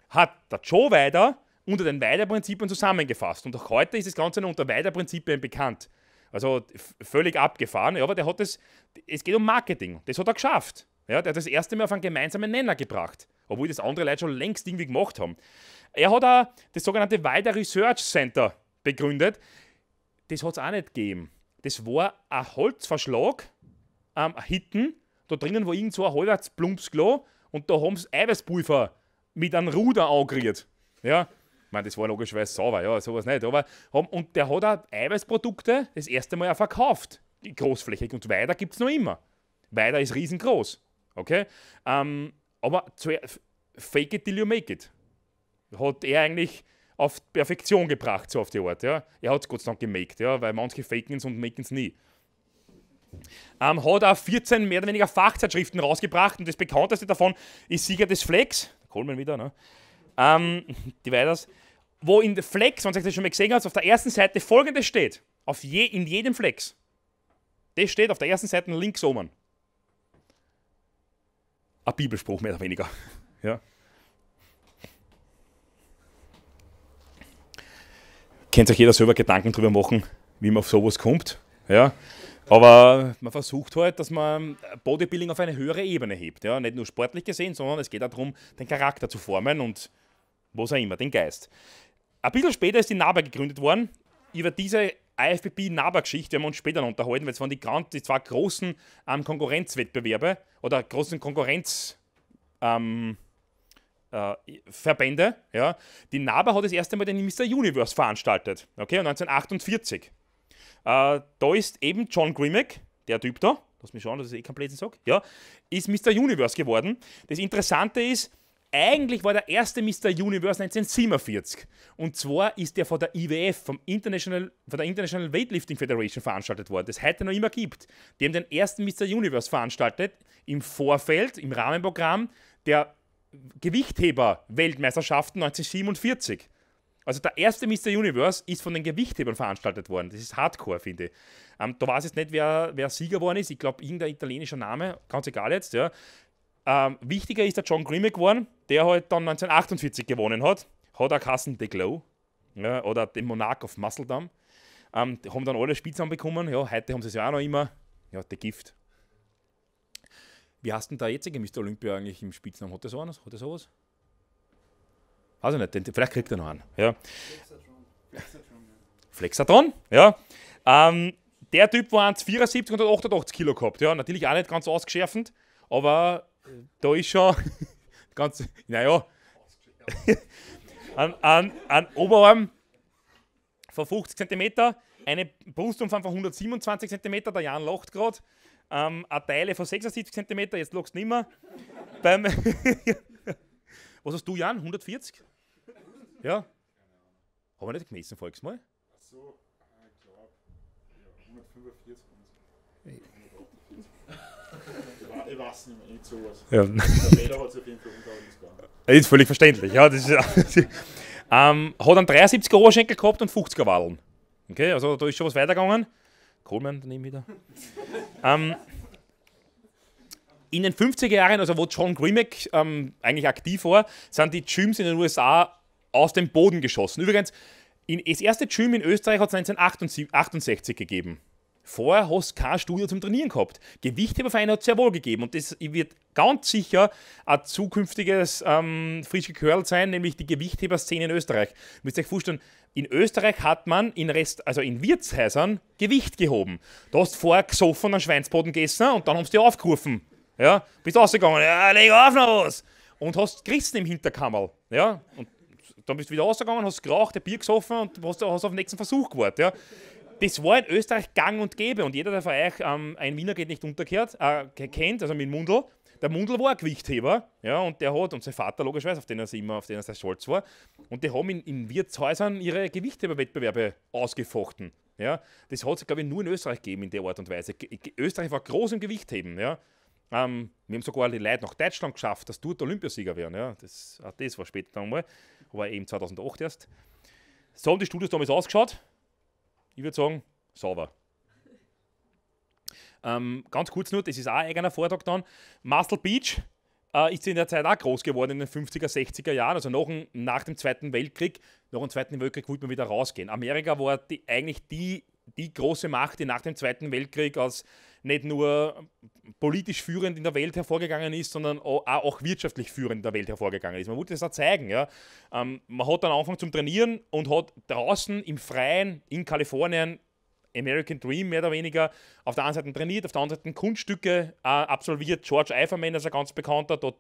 hat der Joe weiter unter den Weiderprinzipien zusammengefasst. Und auch heute ist das Ganze noch unter Weiderprinzipien bekannt. Also völlig abgefahren, ja, aber der hat das, es geht um Marketing, das hat er geschafft. Ja, der hat das erste Mal auf einen gemeinsamen Nenner gebracht, obwohl das andere Leute schon längst irgendwie gemacht haben. Er hat auch das sogenannte Wider Research Center begründet. Das hat es auch nicht gegeben. Das war ein Holzverschlag am ähm, Hitten, da drinnen war irgend so ein Holzplumpsklo und da haben sie Eiweißpulver mit einem Ruder angeriert. Ja, ich meine, das war logischerweise sauber, ja, sowas nicht. Aber, und der hat auch Eiweißprodukte das erste Mal auch verkauft, großflächig. Und weiter gibt es noch immer. Weiter ist riesengroß. Okay? Ähm, aber fake it till you make it. Hat er eigentlich auf Perfektion gebracht, so auf die Art. Ja? Er hat es Gott sei Dank gemaked, ja? weil manche faken es und maken es nie. Ähm, hat auch 14 mehr oder weniger Fachzeitschriften rausgebracht und das bekannteste davon ist sicher das Flex. Coleman wieder, ne? Ähm, (laughs) die Weiders. Wo in Flex, wenn ihr das schon mal gesehen habt, auf der ersten Seite folgendes steht. Auf je, in jedem Flex. Das steht auf der ersten Seite links oben. Ein Bibelspruch, mehr oder weniger. (laughs) Ja. Kennt sich jeder selber Gedanken drüber machen, wie man auf sowas kommt. Ja. Aber man versucht halt, dass man Bodybuilding auf eine höhere Ebene hebt. Ja. Nicht nur sportlich gesehen, sondern es geht auch darum, den Charakter zu formen und was auch immer, den Geist. Ein bisschen später ist die NABA gegründet worden. Über diese IFBB-NABA-Geschichte werden wir uns später noch unterhalten, weil es waren die, die zwei großen ähm, Konkurrenzwettbewerbe oder großen Konkurrenzverbände. Ähm, äh, Ja. Die NABA hat das erste Mal den Mr. Universe veranstaltet, okay, 1948. Äh, da ist eben John Grimmick, der Typ da, lass mich schauen, dass ich eh keinen Blödsinn sage, ja, ist Mr. Universe geworden. Das Interessante ist, eigentlich war der erste Mr. Universe 1947. Und zwar ist der von der IWF, vom International, von der International Weightlifting Federation veranstaltet worden, das es heute noch immer gibt. Die haben den ersten Mr. Universe veranstaltet im Vorfeld, im Rahmenprogramm der Gewichtheber-Weltmeisterschaften 1947. Also der erste Mr. Universe ist von den Gewichthebern veranstaltet worden. Das ist Hardcore, finde ich. Ähm, da weiß ich jetzt nicht, wer, wer Sieger geworden ist. Ich glaube, irgendein italienischer Name, ganz egal jetzt. Ja. Ähm, wichtiger ist der John Grimme geworden, der halt dann 1948 gewonnen hat. Hat er Kassen The Glow ja, oder den Monarch of Musseldam. Ähm, haben dann alle Spitznamen bekommen. Ja, heute haben sie es ja auch noch immer. Ja, The Gift. Wie heißt denn der jetzige Mr. Olympia eigentlich im Spitznamen? Hat er so eines? Hat er sowas? Weiß ich nicht, den, vielleicht kriegt er noch einen. Ja. Flexatron. Flexatron, ja. Flexatron, ja. Ähm, der Typ war 1,74 und hat 88 Kilo gehabt. Ja, natürlich auch nicht ganz ausgeschärfend, aber da ist schon (laughs) ganz, naja, an, an, an Oberarm von 50 cm, eine Brustumfang von 127 cm, der Jan lacht gerade, ähm, eine Teile von 76 cm, jetzt lachst du nicht mehr. Beim (laughs) Was hast du, Jan? 140? Ja? Haben wir nicht gemessen, voriges Mal? Ach so, äh, ich glaube, 145. (laughs) Ich weiß nicht, nicht sowas. Ja. Der Leder hat es auf jeden Fall ist völlig verständlich, ja. Das ist, (laughs) ähm, hat einen 73er Oberschenkel gehabt und 50er Wadeln. Okay, also da ist schon was weitergegangen. Coleman daneben wieder. ähm, in den 50er Jahren, also wo John Grimek ähm, eigentlich aktiv war, sind die Gyms in den USA aus dem Boden geschossen. Übrigens, in, das erste Gym in Österreich hat es 1968 gegeben. Vorher hast du kein Studio zum Trainieren gehabt. Gewichtheberverein hat es sehr wohl gegeben und das wird ganz sicher ein zukünftiges ähm, frisch gekörlt sein, nämlich die Gewichtheberszene in Österreich. Müsst ihr euch vorstellen, in Österreich hat man in Rest, also in Wirtshäusern Gewicht gehoben. Da hast du vorher gesoffen, einen Schweinsboden gegessen und dann haben sie dich aufgerufen. Ja, bist rausgegangen, ja, leg auf noch was! Und hast gerissen im Hinterkammerl. Ja, und dann bist du wieder rausgegangen, hast geraucht, ein Bier gesoffen und hast, hast auf den nächsten Versuch gewartet. Ja das war in Österreich gang und gäbe und jeder, der von euch ähm, ein Wiener geht nicht unterkehrt, äh, kennt, also mit Mundl, der Mundl war ein Gewichtheber, ja, und der hat, und sein Vater logischerweise, auf den er immer, auf den er sehr stolz war, und die haben in, in Wirtshäusern ihre Gewichtheberwettbewerbe ausgefochten. Ja. Das hat es, glaube ich, nur in Österreich gegeben in der Art und Weise. G Österreich war groß im Gewichtheben, ja. Ähm, wir haben sogar die Leute nach Deutschland geschafft, dass dort Olympiasieger werden. Ja. Das, auch das war später dann mal, aber eben 2008 erst. So haben die Studios damals ausgeschaut ich würde sagen, sauber. (laughs) Ähm, ganz kurz nur, das ist auch ein eigener Vortrag dann. Muscle Beach äh, ist in der Zeit auch groß geworden, in den 50er, 60er Jahren, also nach, dem, nach dem Zweiten Weltkrieg. Nach dem Zweiten Weltkrieg wollte man wieder rausgehen. Amerika war die, eigentlich die, die große Macht, die nach dem Zweiten Weltkrieg aus nicht nur politisch führend in der Welt hervorgegangen ist, sondern auch wirtschaftlich führend in der Welt hervorgegangen ist. Man wollte das auch zeigen. Ja. Ähm, man hat dann angefangen zum Trainieren und hat draußen im Freien in Kalifornien American Dream mehr oder weniger auf der einen Seite trainiert, auf der anderen Seite Kunststücke äh, absolviert. George Eiferman ist ein ganz bekannter, dort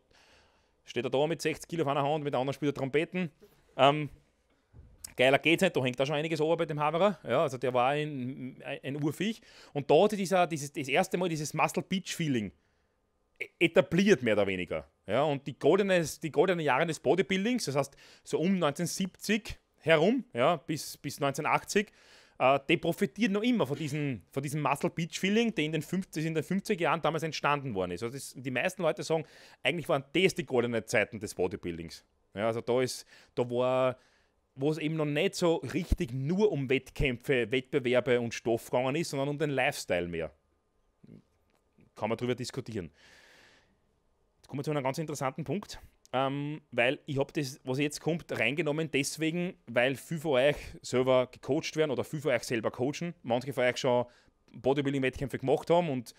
steht er da mit 60 Kilo auf einer Hand, mit der anderen spielt er Trompeten. Ähm, geiler geht's nicht, da hängt da schon einiges oben bei dem Hammerer. Ja, also der war ein, ein, Urviech. Und da hatte dieser, dieses, das erste Mal dieses muscle Beach feeling etabliert, mehr oder weniger. Ja, und die goldenen die goldene Jahre des Bodybuildings, das heißt so um 1970 herum, ja, bis, bis 1980, äh, die profitieren noch immer von diesem, von diesem Muscle Beach Feeling, der in den, 50, in den 50er Jahren damals entstanden worden ist. Also das, die meisten Leute sagen, eigentlich waren das die goldenen Zeiten des Bodybuildings. Ja, also da ist, da war wo es eben noch nicht so richtig nur um Wettkämpfe, Wettbewerbe und Stoff gegangen ist, sondern um den Lifestyle mehr. Kann man darüber diskutieren. Jetzt kommen wir zu einem ganz interessanten Punkt, ähm, weil ich habe das, was jetzt kommt, reingenommen deswegen, weil viele von euch selber gecoacht werden oder viele von euch selber coachen. Manche von euch schon Bodybuilding-Wettkämpfe gemacht haben und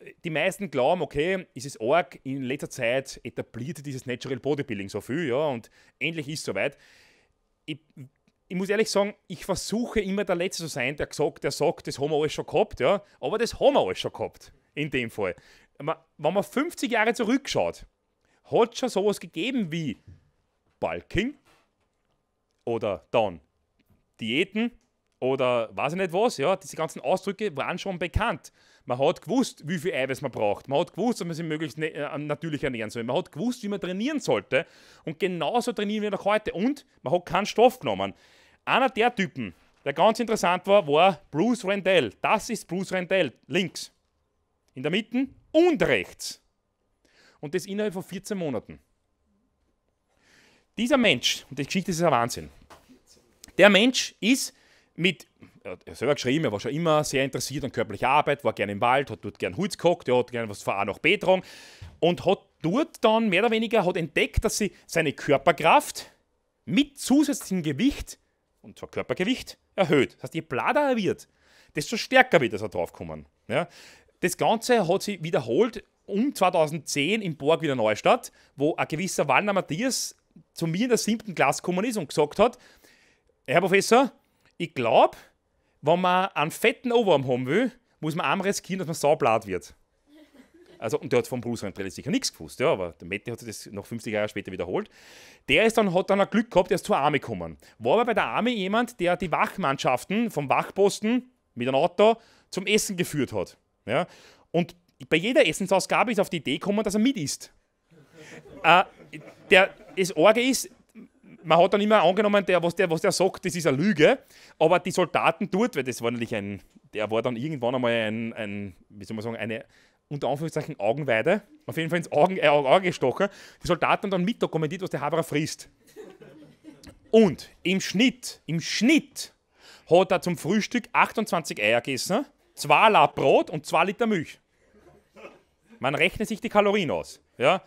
äh, die meisten glauben, okay, ist es arg, in letzter Zeit etabliert dieses Natural Bodybuilding so viel, ja, und endlich ist es soweit ich, ich muss ehrlich sagen, ich versuche immer der Letzte zu sein, der gesagt, der sagt, das haben wir alles schon gehabt, ja. Aber das haben wir alles schon gehabt, in dem Fall. Wenn man 50 Jahre zurückschaut, hat es schon sowas gegeben wie Balking oder dann Diäten oder weiß ich nicht was, ja. Diese ganzen Ausdrücke waren schon bekannt. Man hat gewusst, wie viel Eiweiß man braucht. Man hat gewusst, dass man sich möglichst ne, äh, natürlich ernähren soll. Man hat gewusst, wie man trainieren sollte. Und genauso trainieren wir noch heute. Und man hat keinen Stoff genommen. Einer der Typen, der ganz interessant war, war Bruce Rendell. Das ist Bruce Rendell. Links. In der Mitte und rechts. Und das innerhalb von 14 Monaten. Dieser Mensch, und die Geschichte ist ein Wahnsinn, der Mensch ist mit, er hat selber geschrieben, er war schon immer sehr interessiert an körperlicher Arbeit, war gerne im Wald, hat dort gern Holz gehockt, er hat gerne was von A nach B getragen und hat dort dann mehr oder weniger hat entdeckt, dass sie seine Körperkraft mit zusätzlichem Gewicht, und zwar Körpergewicht, erhöht. Das heißt, je blader er wird, desto stärker wird er draufkommen. Ja? Das Ganze hat sie wiederholt um 2010 in Borg wieder Neustadt, wo ein gewisser Walner Matthias zu mir in der siebten Klasse gekommen ist und gesagt hat, Herr Professor, ich glaube, wenn man einen fetten Oberarm haben will, muss man einmal riskieren, dass man saublad wird. Also, und der hat vom Bruce sicher nichts gewusst, ja, aber der Mette hat sich das noch 50 Jahre später wiederholt. Der ist dann, hat dann ein Glück gehabt, der ist zur Arme gekommen. War aber bei der Arme jemand, der die Wachmannschaften vom Wachposten mit einem Auto zum Essen geführt hat. Ja? Und bei jeder Essensausgabe ist auf die Idee gekommen, dass er mit isst. äh, der, das Orge ist, man hat dann immer angenommen, der, was, der, was der sagt, das ist eine Lüge. Aber die Soldaten dort, weil das war natürlich ein, der war dann irgendwann einmal ein, ein wie soll man sagen, eine unter Anführungszeichen Augenweide, auf jeden Fall ins Augen, äh, Auge gestochen. Die Soldaten haben dann mitdokumentiert, was der Haberer frisst. Und im Schnitt, im Schnitt hat er zum Frühstück 28 Eier gegessen, 2 Lab Brot und 2 Liter Milch. Man rechnet sich die Kalorien aus. Ja?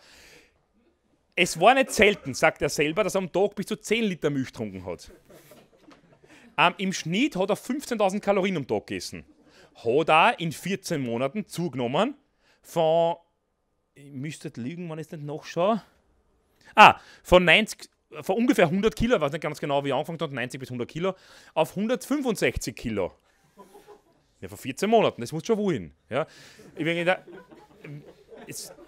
Es war nicht selten, sagt er selber, dass er am Tag bis zu 10 Liter Milch getrunken hat. Ähm, Im Schnitt hat er 15.000 Kalorien am Tag gegessen. Hat er in 14 Monaten zugenommen von, ich müsste lügen, wenn ich es nicht nachschaue, ah, von 90, von ungefähr 100 Kilo, ich weiß nicht ganz genau, wie er angefangen hat, 90 bis 100 Kilo, auf 165 Kilo. Ja, vor 14 Monaten, das muss schon wohin. Ja. Ich bin der,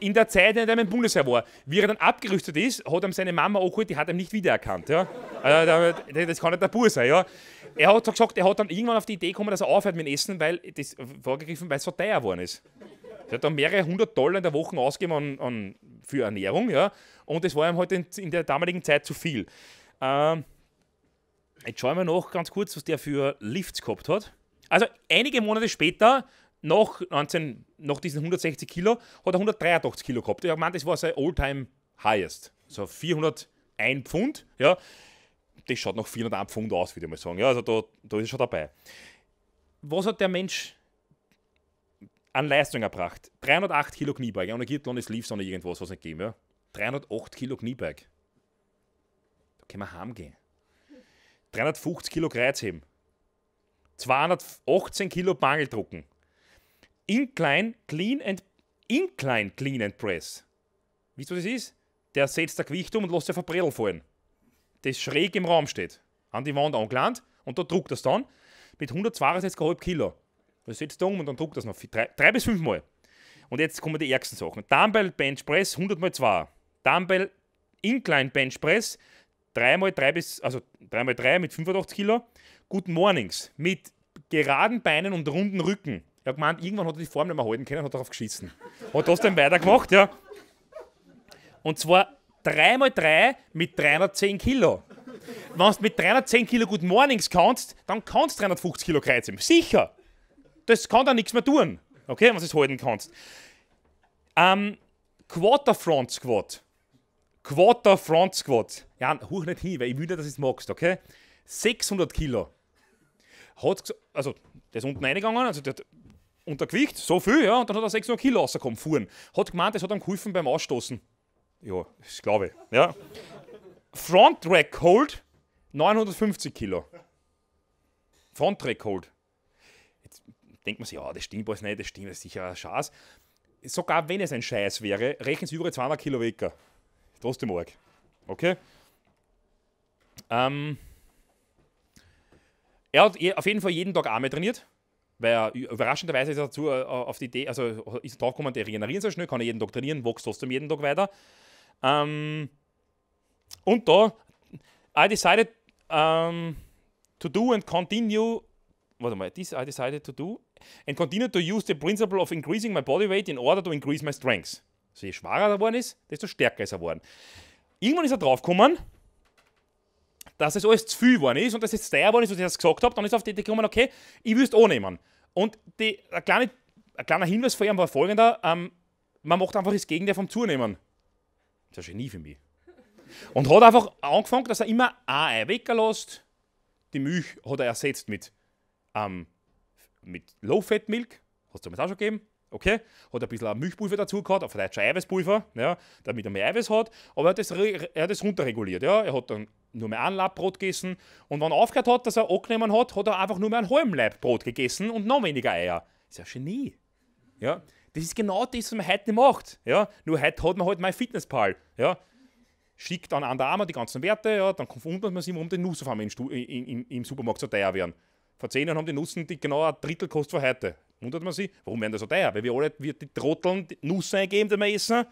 in der Zeit, in der er im Bundesheer war. Wie er dann abgerüstet ist, hat ihm seine Mama angeholt, die hat ihn nicht wiedererkannt. Ja? Also, das kann nicht der Bursche sein. Ja? Er hat so gesagt, er hat dann irgendwann auf die Idee gekommen, dass er aufhört mit dem Essen, weil das vorgegriffen, weil es so teuer geworden ist. Er hat dann mehrere hundert Dollar in der Woche ausgegeben an, an, für Ernährung. Ja? Und das war ihm heute halt in, in, der damaligen Zeit zu viel. Ähm, jetzt schauen wir noch ganz kurz, was der für Lifts gehabt hat. Also einige Monate später nach, 19, nach diesen 160 Kilo hat er 183 Kilo gehabt. Ich meine, das war sein Alltime highest So 401 Pfund, ja. Das schaut nach 401 Pfund aus, würde ich mal sagen. Ja, also da, da ist er schon dabei. Was hat der Mensch an Leistung erbracht? 308 Kilo Knieberg. Ohne Gürtel, ohne Sleeves, ohne irgendwas, was nicht geben, ja. 308 Kilo Knieberg. Da können wir heimgehen. 350 Kilo Kreuzheben. 218 Kilo Bangeldrucken. Incline Clean and Incline Clean and Press. Wisst ihr, was das ist? Der setzt der Gewicht um und lässt der Verbrell fallen. Das schräg im Raum steht. An die Wand angelangt und da druckt das dann mit 162,5 Kilo. Das setzt da um und dann druckt das noch drei, drei bis fünf Mal. Und jetzt kommen die ärgsten Sachen. Dumbbell Bench Press 100 mal 2. Dumbbell Incline Bench Press 3 mal 3 bis also 3 mal 3 mit 85 Kilo. Guten Mornings mit geraden Beinen und runden Rücken er hat gemeint, irgendwann hat er die Form nicht mehr halten können, hat darauf geschissen. Hat das dann weitergemacht, ja. Und zwar 3x3 mit 310 Kilo. Wenn du mit 310 Kilo Good Mornings kannst, dann kannst du 350 Kilo kreuzen. Sicher. Das kann dann nichts mehr tun. Okay, wenn du es halten kannst. Ähm, Quarter Front Squat. Quarter Front Squat. Ja, hoch nicht hin, weil ich will nicht, dass du es magst, okay? 600 Kilo. Hat, also, der ist unten reingegangen, also der hat Untergewicht, so viel, ja, und dann hat er 600 Kilo rausgekommen, fuhren. Hat gemeint, das hat ihm geholfen beim Ausstoßen. Ja, das glaube ich. Ja. Front Rack Hold, 950 Kilo. Front Rack Hold. Jetzt denkt man sich, ja, das stimmt alles nicht, das stimmt, das ist sicher ein Scheiß. Sogar wenn es ein Scheiß wäre, rechnen Sie über 200 Kilo weg. Trotzdem arg. Okay? Ähm, er hat auf jeden Fall jeden Tag Arme trainiert weil überraschenderweise ist er dazu äh, auf die Idee, also ist er draufgekommen, der regeneriert so schnell, kann er jeden Tag trainieren, wächst trotzdem jeden Tag weiter. Um, ähm, und da, I decided um, ähm, to do and continue, warte mal, this I decided to do and continue to use the principle of increasing my body weight in order to increase my strength. Also je schwerer er geworden ist, desto stärker ist er geworden. Irgendwann ist er draufgekommen, dass es alles zu viel geworden ist und dass es zu teuer geworden ist, was ich das gesagt habe, dann ist auf die Idee gekommen, okay, ich will es annehmen. Und die, ein, kleine, ein kleiner Hinweis von ihm war folgender, ähm, man macht einfach das Gegenteil vom Zunehmen. Das ist ein Genie für mich. Und hat einfach angefangen, dass er immer ein Ei weggelost. Die Milch hat er ersetzt mit, ähm, mit Low-Fat-Milk. hat es damals auch schon gegeben? Okay? Hat ein bisschen Milchpulver dazu gehabt, auf schon Eiweißpulver, ja, damit er mehr Eiweiß hat, aber er hat das, er hat das runterreguliert. Ja? Er hat dann nur mehr ein Brot gegessen und wenn er aufgehört hat, dass er abgenommen hat, hat er einfach nur mehr ein halben Brot gegessen und noch weniger Eier. Das ist ja Genie. Ja? Das ist genau das, was man heute nicht macht. Ja? Nur heute hat man halt mein Fitnesspal. Ja? Schickt dann an der Arme die ganzen Werte, ja? dann verwundert man sich, warum die Nuss auf einmal im, im, im, Supermarkt so teuer werden. Vor zehn Jahren haben die Nussen die genau ein Drittel kostet von heute. Wundert man sich, warum werden die so teuer? Weil wir alle wir die Trotteln die Nüsse eingeben, die wir essen.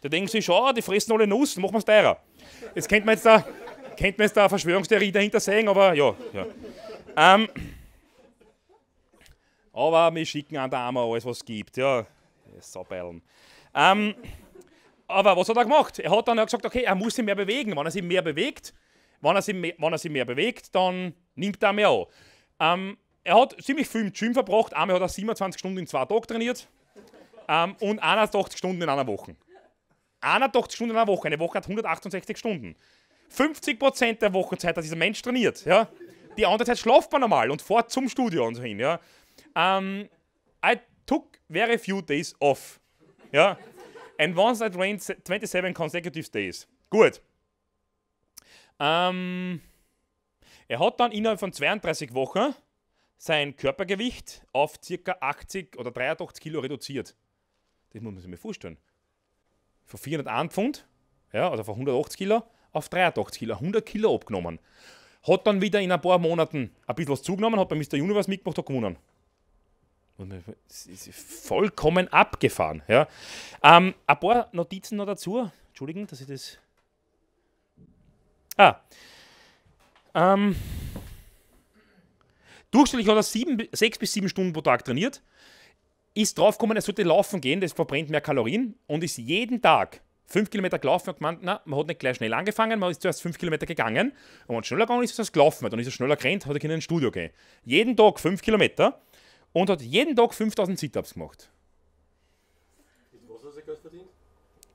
Da denken sie, schau, die fressen alle Nuss, dann machen wir es teurer. Jetzt könnte man jetzt da, könnte man jetzt da eine Verschwörungstheorie dahinter sehen, aber ja. ja. Ähm, aber wir schicken an der Arme alles, was es gibt. Ja, Saubeilen. Ähm, aber was hat er gemacht? Er hat dann gesagt, okay, er muss sich mehr bewegen. Wenn er sich mehr bewegt, wenn er sich mehr, wenn er sich mehr bewegt, dann nimmt er mehr an. Ähm, er hat ziemlich viel im Gym verbracht. Einmal hat er 27 Stunden in zwei Tagen trainiert ähm, und 81 Stunden in einer Woche. 81 Stunden in einer Woche. Eine Woche hat 168 Stunden. 50% der Wochenzeit hat dieser Mensch trainiert. Ja? Die andere Zeit schlaft man normal und fährt zum Studio und so hin. Ja? Um, ähm, I took very few days off. Ja? And once I trained 27 consecutive days. Gut. Um, ähm, er hat dann innerhalb von 32 Wochen sein Körpergewicht auf ca. 80 oder 83 Kilo reduziert. Das muss man sich mal vorstellen. Von 401 Pfund, ja, also von 180 Kilo, auf 83 Kilo, 100 Kilo abgenommen. Hat dann wieder in ein paar Monaten ein bisschen was zugenommen, hat bei Mr. Universe mitgemacht, hat gewonnen. Das ist vollkommen abgefahren. Ja. Ähm, ein paar Notizen noch dazu. Entschuldigen, dass ich das. Ah. Ähm, Durchschnittlich hat er sieben, sechs bis sieben Stunden pro Tag trainiert, ist draufgekommen, er sollte laufen gehen, das verbrennt mehr Kalorien und ist jeden Tag fünf Kilometer gelaufen und gemeint, na, man hat nicht gleich schnell angefangen, man ist zuerst fünf Kilometer gegangen und wenn es schneller gegangen ist, ist er gelaufen, hat. dann ist er schneller gerannt, hat er in ein Studio gehen. Jeden Tag fünf Kilometer und hat jeden Tag 5000 Sit-Ups gemacht. Was hat er Geld verdient?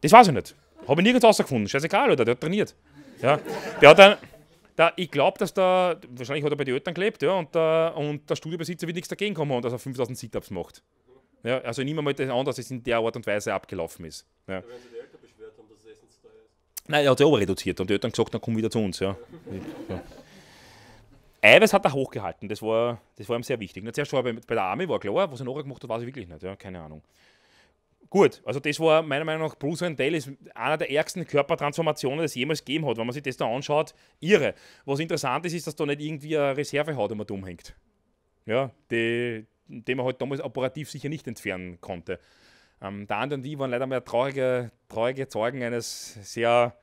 Das weiß ich nicht. Habe ich nirgends rausgefunden. Scheißegal, oder? Der hat trainiert. Ja. Der hat dann da, ich glaube, dass da, wahrscheinlich hat er bei den Eltern gelebt, ja, und, der, und der Studiobesitzer wird nichts dagegen kommen haben, dass er 5000 Sit-Ups macht. Ja, also nehme mal das an, dass es in der Art und Weise abgelaufen ist. Ja. Da die Eltern beschwert haben, dass das Essen teuer ist. Nein, er hat ja aber reduziert und die Eltern gesagt, dann komm wieder zu uns. Ja. ja. Eiweiß hat er hochgehalten, das war, das war ihm sehr wichtig. Zuerst war er bei, bei der Army, war klar, was er nachher gemacht hat, weiß ich wirklich nicht, ja, keine Ahnung gut. Also das war meiner Meinung nach Bruce Wayne ist einer der ärgsten Körpertransformationen, die es jemals gegeben hat. Wenn man sich das da anschaut, irre. Was interessant ist, ist, dass da nicht irgendwie eine Reservehaut immer dumm hängt. Ja, die, die man halt damals operativ sicher nicht entfernen konnte. Ähm, der andere und die waren leider mehr traurige, traurige Zeugen eines sehr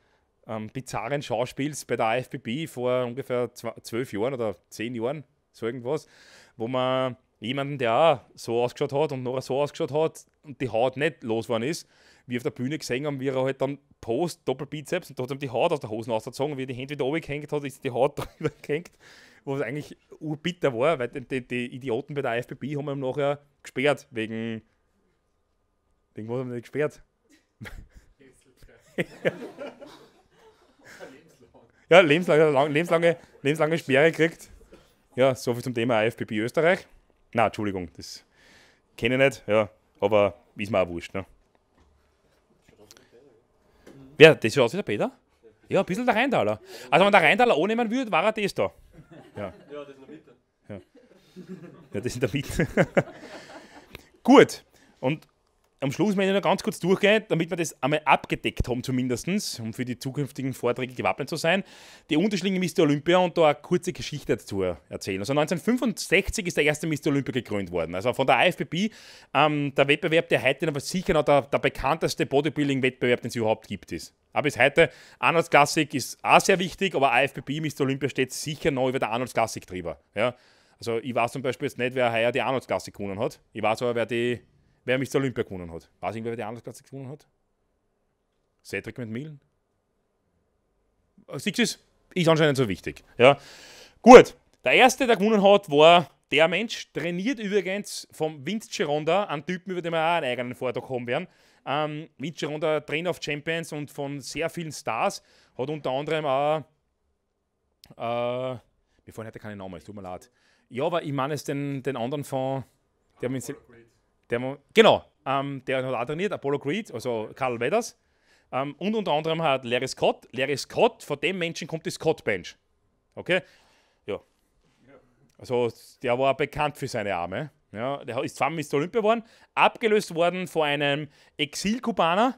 ähm, bizarren Schauspiels bei der AFBB vor ungefähr zwölf Jahren oder zehn Jahren, so irgendwas, wo man jemanden, der auch so ausgeschaut hat und noch so ausgeschaut hat und die Haut nicht los worden ist, wie auf der Bühne gesehen haben, wie er halt dann Post, Doppelbizeps und trotzdem die Haut aus der Hose rausgezogen, wie er die Hände wieder oben gehängt hat, ist die Haut (laughs) drüber gehängt, was eigentlich urbitter war, weil die, die, Idioten bei der IFBB haben ihn nachher gesperrt, wegen. Wegen was haben sie gesperrt? ja, lebenslange, lang, lebenslange, lebenslange Sperre gekriegt. Ja, soviel zum Thema IFBB Österreich. Nein, Entschuldigung, das kenne ich nicht, ja, aber ist mir auch wurscht. Ne? Wer, das schaut aus wie der Peter? Ja, ein bisschen der Rheintaler. Also, wenn der Rheintaler annehmen würde, war er das da. Ja, ja das in der Mitte. Ja, ja das in der Mitte. (laughs) Gut, und am Schluss möchte ich noch ganz kurz durchgehen, damit wir das einmal abgedeckt haben, zumindest, um für die zukünftigen Vorträge gewappnet zu sein. Die Unterschlinge Mr. Olympia und da eine kurze Geschichte dazu erzählen. Also 1965 ist der erste Mr. Olympia gegründet worden. Also von der IFBB, ähm, der Wettbewerb, der heute aber sicher noch der, der bekannteste Bodybuilding-Wettbewerb, den es überhaupt gibt, ist. Aber bis heute, Arnold's Classic ist auch sehr wichtig, aber IFBB Mr. Olympia steht sicher noch über der Arnold's Classic drüber. Ja? Also ich weiß zum Beispiel jetzt nicht, wer heuer die Arnold's Classic gewonnen hat. Ich weiß aber, wer die wer mich zur Olympia gewonnen hat. Weiß ich, wer die anderen Altersklasse gewonnen hat? Cedric McMillan? Six ist, ist anscheinend so wichtig. Ja. Gut, der erste, der gewonnen hat, war der Mensch, trainiert übrigens vom Vince Gironda, einen Typen, über den wir auch einen eigenen Vortrag haben werden. Ähm, Vince Gironda, Trainer of Champions und von sehr vielen Stars, hat unter anderem auch. Äh, mir fallen heute keine Namen, es tut mir leid. Ja, aber ich meine es den, den anderen von. Der Apollo, mit, der, genau, ähm, der hat auch trainiert, Apollo Creed, also Carl Weathers. Ähm, und unter anderem hat Larry Scott. Larry Scott, von dem Menschen kommt die Scott Bench. Okay? Ja. Also der war bekannt für seine Arme. Ja, der ist zweimal Mr. Olympia geworden, abgelöst worden von einem Exil-Kubaner,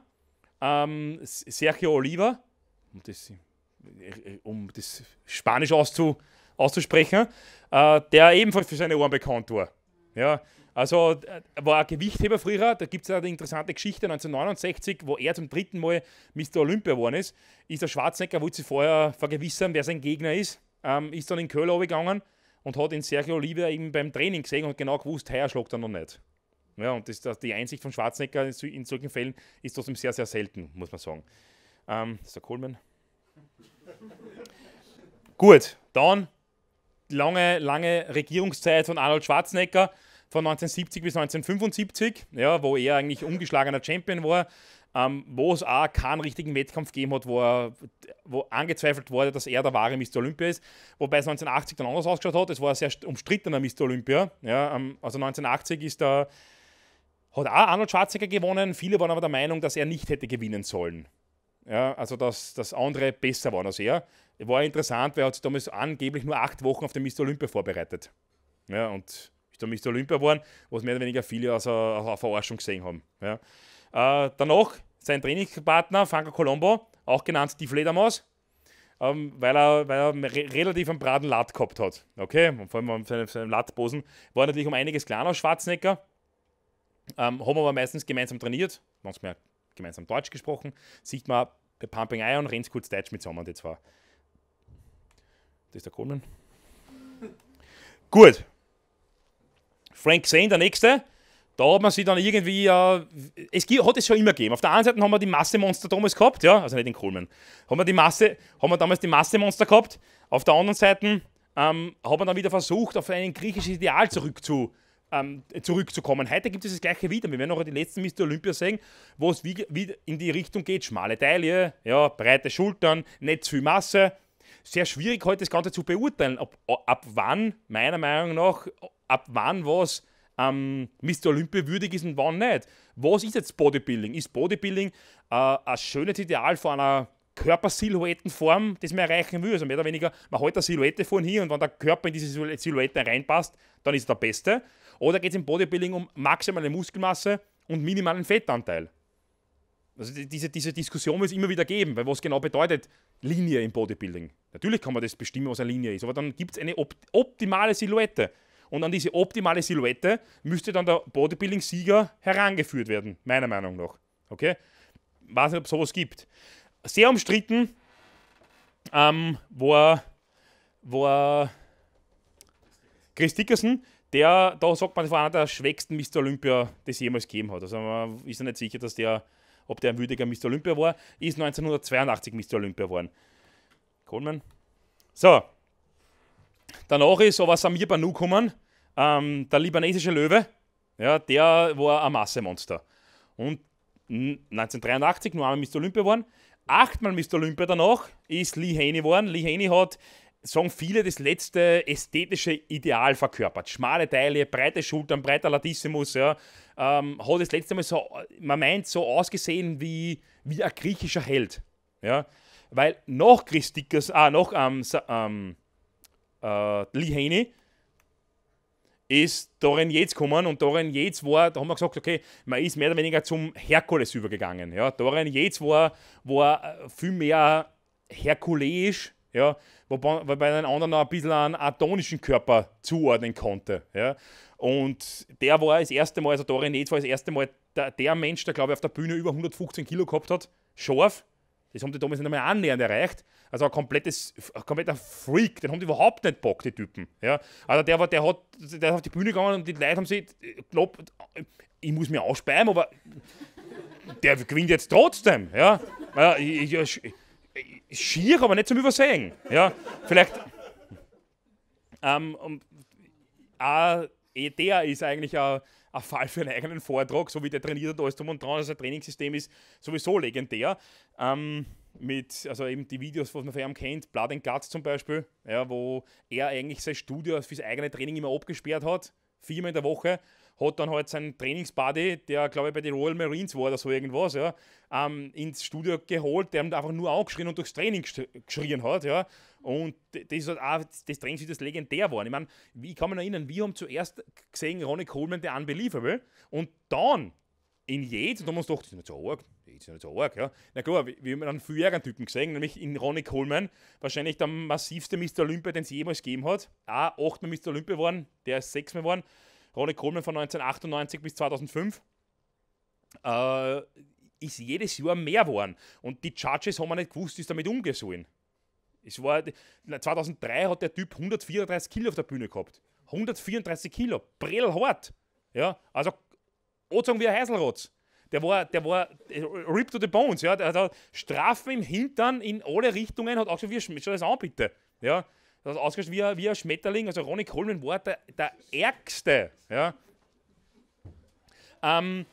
ähm, Sergio Oliva, um das, äh, um das Spanisch auszu, auszusprechen, äh, der ebenfalls für seine Ohren bekannt war. Ja, also äh, war ein Gewichtheber früher, da gibt es eine interessante Geschichte, 1969, wo er zum dritten Mal Mr. Olympia geworden ist, ist der Schwarzenegger, wollte sich vorher vergewissern, wer sein Gegner ist, ähm, ist dann in Köln gegangen und hat den Sergio Oliveira eben beim Training gesehen und genau gewusst, heuer schlägt er noch nicht. Ja, und das, das, die Einsicht von Schwarzenegger in, solchen Fällen ist trotzdem sehr, sehr selten, muss man sagen. Ähm, ist der Coleman? Gut, dann lange, lange Regierungszeit von Arnold Schwarzenegger von 1970 bis 1975, ja, wo er eigentlich umgeschlagener Champion war, ähm, wo es auch keinen richtigen Wettkampf gegeben hat, wo, er, wo angezweifelt wurde, dass er der wahre Mr. Olympia ist. Wobei es 1980 dann anders ausgeschaut hat. Es war ein sehr umstrittener Mr. Olympia. Ja, ähm, also 1980 ist da, hat auch Arnold Schwarzenegger gewonnen. Viele waren aber der Meinung, dass er nicht hätte gewinnen sollen. Ja, also dass, dass andere besser waren als er. War interessant, weil er hat sich damals angeblich nur acht Wochen auf den Mr. Olympia vorbereitet. Ja, und da Mr. Olympia waren, was mehr oder weniger viele aus der äh, Verarschung gesehen haben. Ja. Äh, danach sein Trainingspartner Franco Colombo, auch genannt die Fledermaus, ähm, weil er, weil er re relativ einen braden Latt gehabt hat. Okay, und vor allem um seine, seine Latposen war natürlich um einiges kleiner als Schwarzenegger, ähm, haben aber meistens gemeinsam trainiert, manchmal gemeinsam Deutsch gesprochen, sieht man bei Pumping Iron, rennt kurz Deutsch mit zusammen, die zwei. Das ist der Coleman. (laughs) Gut, Frank Zane, der nächste. Da hat man sich dann irgendwie, äh, es hat es schon immer gegeben. Auf der einen Seite haben wir die Massemonster damals gehabt, ja, also nicht den Coleman. Haben wir, die Masse, haben wir damals die Massemonster gehabt. Auf der anderen Seite ähm, hat man dann wieder versucht, auf ein griechisches Ideal zurückzu, ähm, zurückzukommen. Heute gibt es das gleiche wieder. Wir werden auch die letzten Mr. Olympia sehen, wo es wie, wie in die Richtung geht. Schmale Teile, ja, breite Schultern, nicht zu viel Masse. Sehr schwierig heute das Ganze zu beurteilen, ob, ab wann meiner Meinung nach ab wann was ähm, Mr. Olympia würdig ist und wann nicht. Was ist jetzt Bodybuilding? Ist Bodybuilding äh, ein schönes Ideal von einer Körpersilhouettenform, das man erreichen will? Also mehr oder weniger, man hält eine Silhouette von hier und wenn der Körper in diese Silhouette reinpasst, dann ist er der Beste. Oder geht es im Bodybuilding um maximale Muskelmasse und minimalen Fettanteil? Also diese, diese Diskussion wird es immer wieder geben, weil was genau bedeutet Linie im Bodybuilding? Natürlich kann man das bestimmen, was eine Linie ist, aber dann gibt es eine op optimale Silhouette. Und an diese optimale Silhouette müsste dann der Bodybuilding-Sieger herangeführt werden, meiner Meinung nach. Okay? Weiß nicht, ob es sowas gibt. Sehr umstritten ähm, war, war Chris Dickerson, der, da sagt man, war einer der schwächsten Mr. Olympia, das jemals gegeben hat. Also man ist ja nicht sicher, dass der, ob der ein würdiger Mr. Olympia war, ist 1982 Mr. Olympia geworden. Coleman. So. Danach ist aber Samir Banu gekommen, ähm, der libanesische Löwe, ja, der war ein Massemonster. Und 1983 nur einmal Mr. Olympia geworden. Achtmal Mr. Olympia danach ist Lee Haney geworden. Lee Haney hat, sagen viele, das letzte ästhetische Ideal verkörpert. Schmale Teile, breite Schultern, breiter Latissimus. Ja. Ähm, hat das letzte Mal so, man meint, so ausgesehen wie, wie ein griechischer Held. Ja. Weil nach Christikas, ah, nach ähm, ähm, äh, Lee Haney ist Dorian Yates gekommen und Dorian Yates war, da haben wir gesagt, okay, man ist mehr oder weniger zum Herkules übergegangen. Ja. Dorian Yates war, war äh, viel mehr herkuleisch, ja, wobei, wobei den anderen noch ein bisschen einen atonischen Körper zuordnen konnte. Ja. Und der war das erste Mal, also Dorian Yates war das erste Mal der, der Mensch, der glaube ich auf der Bühne über 115 Kilo gehabt hat, scharf, das haben die damals nicht einmal annähernd erreicht. Also ein, komplettes, ein kompletter Freak, den haben die überhaupt nicht Bock, die Typen. Ja? Also der, war, der, hat, der ist auf die Bühne gegangen und die Leute haben sich, ich ich muss mir ausspeiben, aber der gewinnt jetzt trotzdem. Ja? Ich, ich, ich, schier, aber nicht zum Übersehen. Ja? Vielleicht. Ähm, äh, der ist eigentlich ein. Äh, ein Fall für einen eigenen Vortrag, so wie der trainiert hat, alles drum und dran. Also, sein Trainingssystem ist sowieso legendär. Ähm, mit, also eben die Videos, was man von ihm kennt, Blood and Guts zum Beispiel, ja, wo er eigentlich sein Studio fürs eigene Training immer abgesperrt hat, viermal in der Woche hat dann halt seinen Trainingsbuddy, der glaube ich bei den Royal Marines war oder so irgendwas, ja, ähm, ins Studio geholt, der ihm einfach nur angeschrien und durchs Training geschrien hat, ja. Und das ist halt auch das Training Trainingsvideo, das legendär war. Ich meine, ich kann mich erinnern, wir haben zuerst gesehen, Ronnie Coleman, der Unbelievable, und dann in Jets, und da haben wir uns gedacht, das ist nicht so arg, das ist nicht so arg, ja. Na klar, wir, wir haben einen viel ärgeren Typen gesehen, nämlich in Ronnie Coleman, wahrscheinlich der massivste Mr. Olympia, den es jemals gegeben hat. Auch achtmal Mr. Olympia geworden, der ist sechsmal geworden. Ronnie Coleman von 1998 bis 2005, äh, ist jedes Jahr mehr geworden. Und die Charges haben wir nicht gewusst, ist damit umgesollen. Es war, 2003 hat der Typ 134 Kilo auf der Bühne gehabt. 134 Kilo, brillhart. Ja, also, Ozong wie ein Heiselrotz. Der war, der war äh, ripped to the bones. Ja, der hat Strafen im Hintern in alle Richtungen, hat auch schon, wie schaut das an, bitte. Ja, das ausgeschaut wie, ein, wie ein Schmetterling. Also Ronnie Coleman war der, der Ärgste. Ja. Ähm,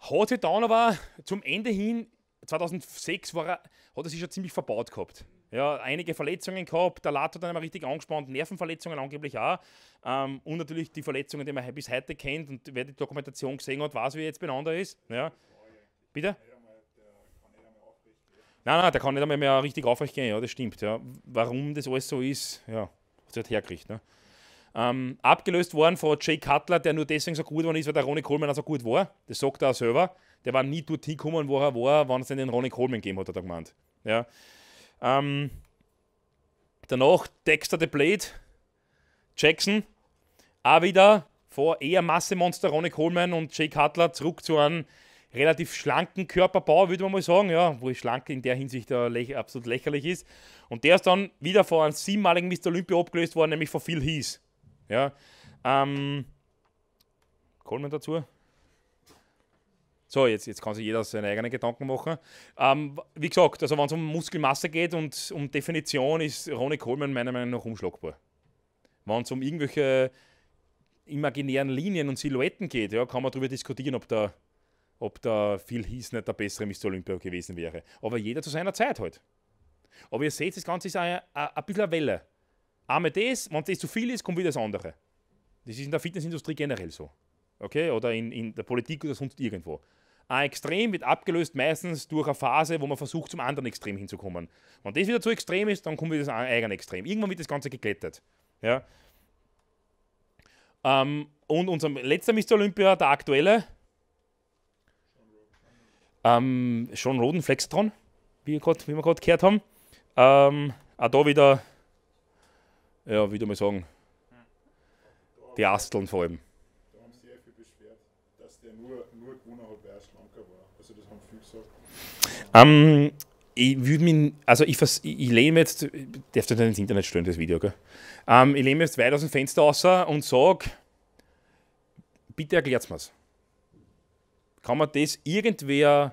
hat sich dann aber zum Ende hin, 2006 war er, hat er sich schon ziemlich verbaut gehabt. Ja, einige Verletzungen gehabt, der Lat hat dann immer richtig angespannt, Nervenverletzungen angeblich auch. Ähm, und natürlich die Verletzungen, die man bis heute kennt und wer die Dokumentation gesehen hat, weiß, wie er jetzt beieinander ist. Ja. Bitte? Nein, nein, der kann nicht einmal mehr richtig aufrecht gehen, ja, das stimmt. Ja. Warum das alles so ist, ja, hat sich halt hergekriegt. Ne? Ähm, abgelöst worden von Jay Cutler, der nur deswegen so gut geworden ist, weil der Ronnie Coleman auch so gut war. Das sagt er auch selber. Der war nie dorthin gekommen, wo er war, wenn es den Ronnie Coleman gegeben hat, hat er gemeint. Ja. Ähm, danach Dexter the Blade, Jackson, auch wieder vor eher Massemonster Ronnie Coleman und Jay Cutler zurück zu einem relativ schlanken Körperbau, würde man mal sagen, ja, wo ich schlank in der Hinsicht äh, absolut lächerlich ist. Und der ist dann wieder vor einem siebenmaligen Mr. Olympia abgelöst worden, nämlich vor Phil Heath. Ja, ähm, Coleman dazu. So, jetzt, jetzt kann sich jeder seine eigenen Gedanken machen. Ähm, wie gesagt, also wenn es um Muskelmasse geht und um Definition, ist Ronnie Coleman meiner Meinung nach umschlagbar. Wenn es um irgendwelche imaginären Linien und Silhouetten geht, ja, kann man darüber diskutieren, ob der ob da Phil hieß nicht der bessere Mr. Olympia gewesen wäre. Aber jeder zu seiner Zeit halt. Aber ihr seht, das Ganze ist ein, bisschen eine Welle. Einmal das, wenn das zu viel ist, kommt wieder das andere. Das ist in der Fitnessindustrie generell so. Okay? Oder in, in der Politik oder sonst irgendwo. Ein Extrem wird abgelöst meistens durch eine Phase, wo man versucht, zum anderen Extrem hinzukommen. Wenn das wieder zu extrem ist, dann kommt wieder das eigene Extrem. Irgendwann wird das Ganze geglättet. Ja? Ähm, und unser letzter Mr. Olympia, der aktuelle, ähm, schon roten Flex dran, wie, grad, wie wir gerade gehört haben. Ähm, auch da wieder, ja, wie wieder mal sagen, die Asteln vor allem. Da haben sehr viel beschwert, dass der nur, nur gewonnen hat, weil er schlanker war. Also, das haben viele gesagt. Ähm, ich würde mich, also ich, ich, ich lehne jetzt, ich darf das nicht ins Internet stellen, das Video, gell? Ähm, ich lehne jetzt weit aus dem Fenster raus und sage, bitte erklärt es mir. Kann man das irgendwer